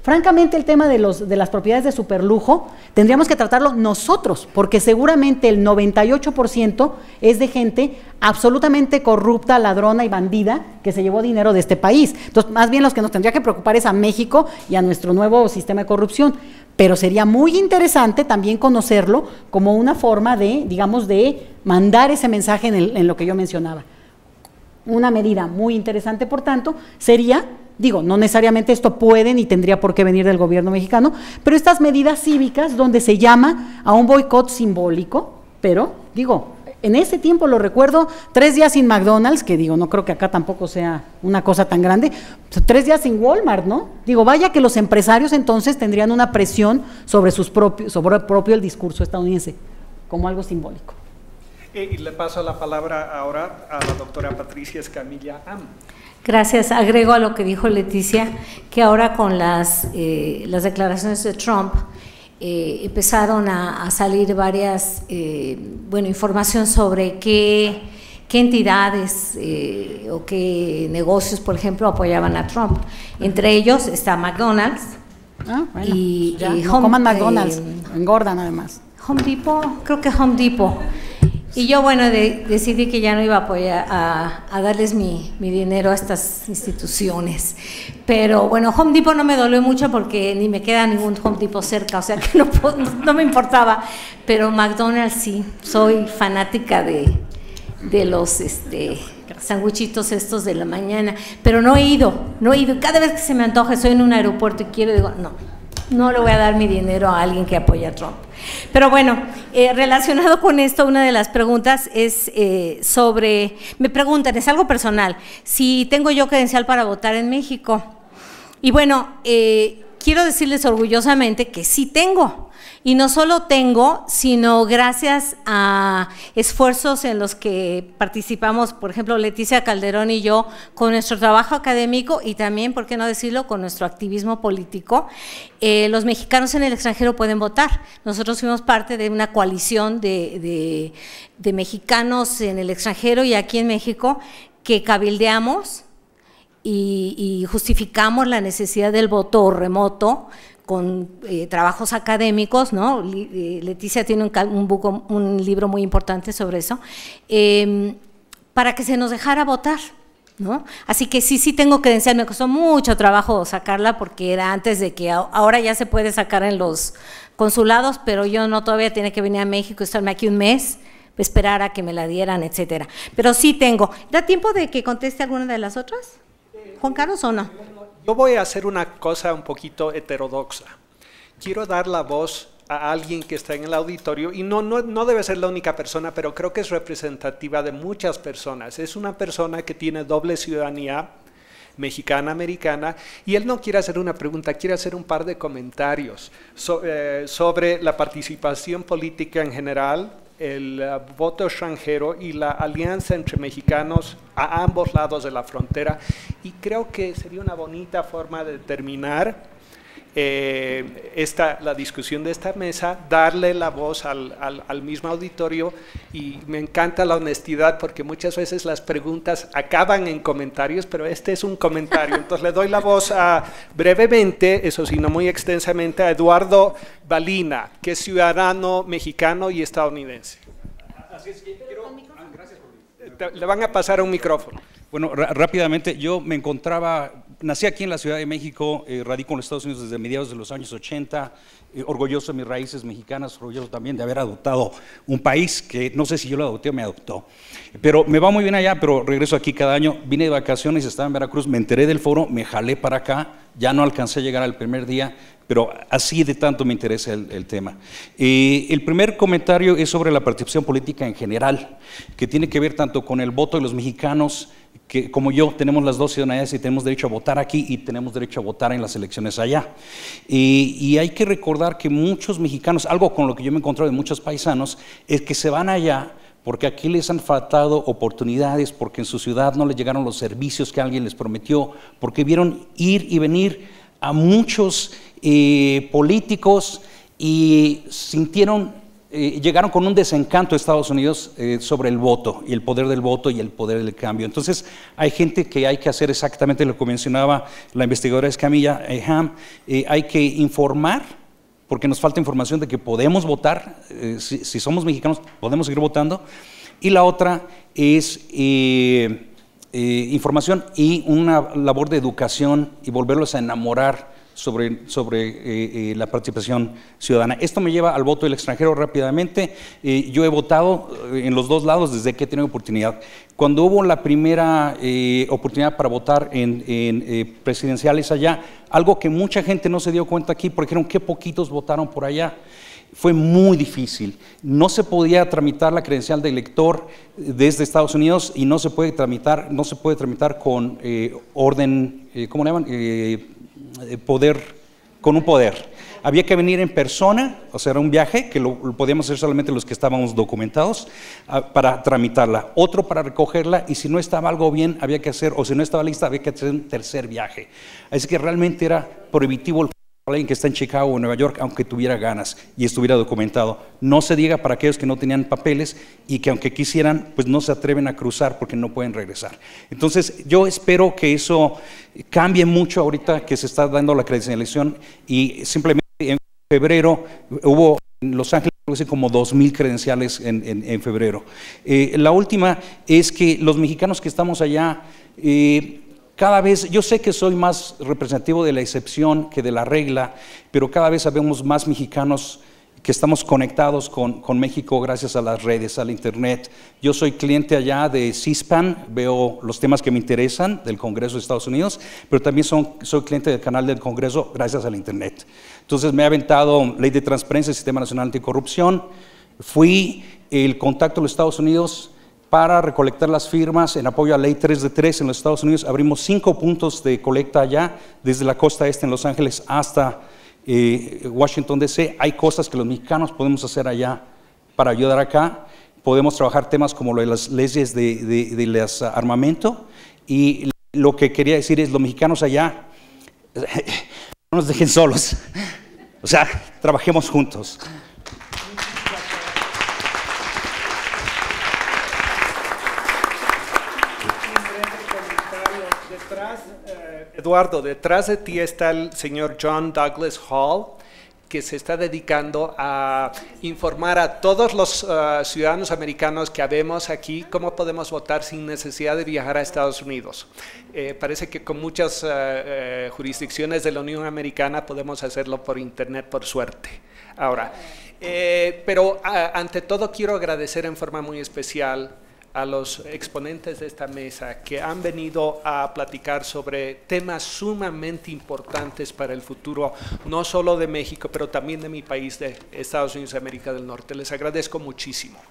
Francamente, el tema de, los, de las propiedades de superlujo tendríamos que tratarlo nosotros, porque seguramente el 98% es de gente absolutamente corrupta, ladrona y bandida que se llevó dinero de este país. Entonces, más bien los que nos tendría que preocupar es a México y a nuestro nuevo sistema de corrupción pero sería muy interesante también conocerlo como una forma de, digamos, de mandar ese mensaje en, lo que yo mencionaba. Una medida muy interesante, por tanto, sería, digo, no necesariamente esto puede ni tendría por qué venir del gobierno mexicano, pero estas medidas cívicas donde se llama a un boicot simbólico, pero, digo, en ese tiempo lo recuerdo, tres días sin McDonald's, que digo, no creo que acá tampoco sea una cosa tan grande, tres días sin Walmart, ¿no? Digo, vaya que los empresarios entonces tendrían una presión sobre, sus propios, sobre el propio el discurso estadounidense, como algo simbólico. Eh, y le paso la palabra ahora a la doctora Patricia Escamilla Am. Gracias. Agrego a lo que dijo Leticia, que ahora con las, eh, las declaraciones de Trump, eh, empezaron a, salir varias, eh, bueno, información sobre qué, qué entidades eh, o qué negocios, por ejemplo, apoyaban a Trump. Entre ellos está McDonald's. y, además. Home Depot, creo que Home Depot. Y yo, bueno, decidí que ya no iba a apoyar, a, darles mi, dinero a estas instituciones. Pero bueno, Home Depot no me dolió mucho porque ni me queda ningún Home Depot cerca, o sea que no, no me importaba. Pero McDonald's sí, soy fanática de, de los este, sanguchitos estos de la mañana. Pero no he ido, no he ido. Cada vez que se me antoja, estoy en un aeropuerto y quiero, digo, no, no le voy a dar mi dinero a alguien que apoya a Trump. Pero bueno, eh, relacionado con esto, una de las preguntas es eh, sobre, me preguntan, es algo personal, si tengo yo credencial para votar en México. Y bueno, eh, quiero decirles orgullosamente que sí tengo. Y no solo tengo, sino gracias a esfuerzos en los que participamos, por ejemplo, Leticia Calderón y yo, con nuestro trabajo académico y también, por qué no decirlo, con nuestro activismo político, eh, los mexicanos en el extranjero pueden votar. Nosotros fuimos parte de una coalición de, de mexicanos en el extranjero y aquí en México que cabildeamos y, justificamos la necesidad del voto remoto con eh, trabajos académicos, ¿no? Eh, Leticia tiene un, un, libro muy importante sobre eso, em, para que se nos dejara votar. ¿No? Así que sí, sí tengo credencial, me costó mucho trabajo sacarla porque era antes de que ahora ya se puede sacar en los consulados, pero yo no todavía tiene que venir a México, estarme aquí un mes, esperar a que me la dieran, etcétera. Pero sí tengo. ¿Da tiempo de que conteste alguna de las otras? Juan Carlos o Yo voy a hacer una cosa un poquito heterodoxa. Quiero dar la voz a alguien que está en el auditorio y no, debe ser la única persona, pero creo que es representativa de muchas personas. Es una persona que tiene doble ciudadanía mexicana, americana, y él no quiere hacer una pregunta, quiere hacer un par de comentarios eh, sobre la participación política en general, el eh, voto extranjero y la alianza entre mexicanos a ambos lados de la frontera. Y creo que sería una bonita forma de terminar eh, esta, la discusión de esta mesa, darle la voz al, al, mismo auditorio y me encanta la honestidad porque muchas veces las preguntas acaban en comentarios, pero este es un comentario. Entonces le doy la voz a, brevemente, eso sí, no muy extensamente, a Eduardo Balina, que es ciudadano mexicano y estadounidense. Así es ah, eh, le van a pasar un micrófono. Bueno, rápidamente, yo me encontraba Nací aquí en la Ciudad de México, radicó eh, radico en los Estados Unidos desde mediados de los años 80, eh, orgulloso de mis raíces mexicanas, orgulloso también de haber adoptado un país que no sé si yo lo adopté o me adoptó. Pero me va muy bien allá, pero regreso aquí cada año. Vine de vacaciones, estaba en Veracruz, me enteré del foro, me jalé para acá, ya no alcancé a llegar al primer día, pero así de tanto me interesa el, tema. Eh, el primer comentario es sobre la participación política en general, que tiene que ver tanto con el voto de los mexicanos, que como yo tenemos las dos ciudadanías y tenemos derecho a votar aquí y tenemos derecho a votar en las elecciones allá. Y, hay que recordar que muchos mexicanos, algo con lo que yo me he encontrado de muchos paisanos, es que se van allá porque aquí les han faltado oportunidades, porque en su ciudad no les llegaron los servicios que alguien les prometió, porque vieron ir y venir a muchos eh, políticos y sintieron eh, llegaron con un desencanto a Estados Unidos eh, sobre el voto y el poder del voto y el poder del cambio. Entonces, hay gente que hay que hacer exactamente lo que mencionaba la investigadora Escamilla eh, eh hay que informar, porque nos falta información de que podemos votar, si, si, somos mexicanos podemos seguir votando, y la otra es... información y una labor de educación y volverlos a enamorar sobre, sobre eh, eh, la participación ciudadana. Esto me lleva al voto del extranjero rápidamente. Eh, yo he votado en los dos lados desde que he tenido oportunidad. Cuando hubo la primera oportunidad para votar en, presidenciales allá, algo que mucha gente no se dio cuenta aquí, porque dijeron que poquitos votaron por allá fue muy difícil. No se podía tramitar la credencial de elector desde Estados Unidos y no se puede tramitar, no se puede tramitar con orden, ¿cómo le llaman? poder, con un poder. Había que venir en persona, o sea, era un viaje que lo, podíamos hacer solamente los que estábamos documentados ah, para tramitarla, otro para recogerla y si no estaba algo bien había que hacer, o si no estaba lista había que hacer un tercer viaje. Así que realmente era prohibitivo alguien que está en Chicago o Nueva York, aunque tuviera ganas y estuviera documentado. No se diga para aquellos que no tenían papeles y que aunque quisieran, pues no se atreven a cruzar porque no pueden regresar. Entonces, yo espero que eso cambie mucho ahorita que se está dando la credencialización y simplemente en febrero hubo en Los Ángeles como 2.000 credenciales en, febrero. Eh, la última es que los mexicanos que estamos allá, eh, cada vez, yo sé que soy más representativo de la excepción que de la regla, pero cada vez sabemos más mexicanos que estamos conectados con, México gracias a las redes, al Internet. Yo soy cliente allá de CISPAN, veo los temas que me interesan del Congreso de Estados Unidos, pero también soy cliente del canal del Congreso gracias al Internet. Entonces me ha aventado Ley de Transparencia, Sistema Nacional Anticorrupción, fui el contacto de los Estados Unidos, para recolectar las firmas en apoyo a la Ley 3 de 3 en los Estados Unidos. Abrimos cinco puntos de colecta allá, desde la costa este en Los Ángeles hasta eh, Washington, D.C. Hay cosas que los mexicanos podemos hacer allá para ayudar acá. Podemos trabajar temas como lo de las leyes de, armamento. Y lo que quería decir es, los mexicanos allá, no nos dejen solos. O sea, trabajemos juntos. Eduardo, detrás de ti está el señor John Douglas Hall, que se está dedicando a informar a todos los eh, ciudadanos americanos que habemos aquí cómo podemos votar sin necesidad de viajar a Estados Unidos. Eh, parece que con muchas eh, jurisdicciones de la Unión Americana podemos hacerlo por Internet, por suerte. Ahora, pero ante todo quiero agradecer en forma muy especial a los exponentes de esta mesa que han venido a platicar sobre temas sumamente importantes para el futuro, no solo de México, pero también de mi país, de Estados Unidos de América del Norte. Les agradezco muchísimo.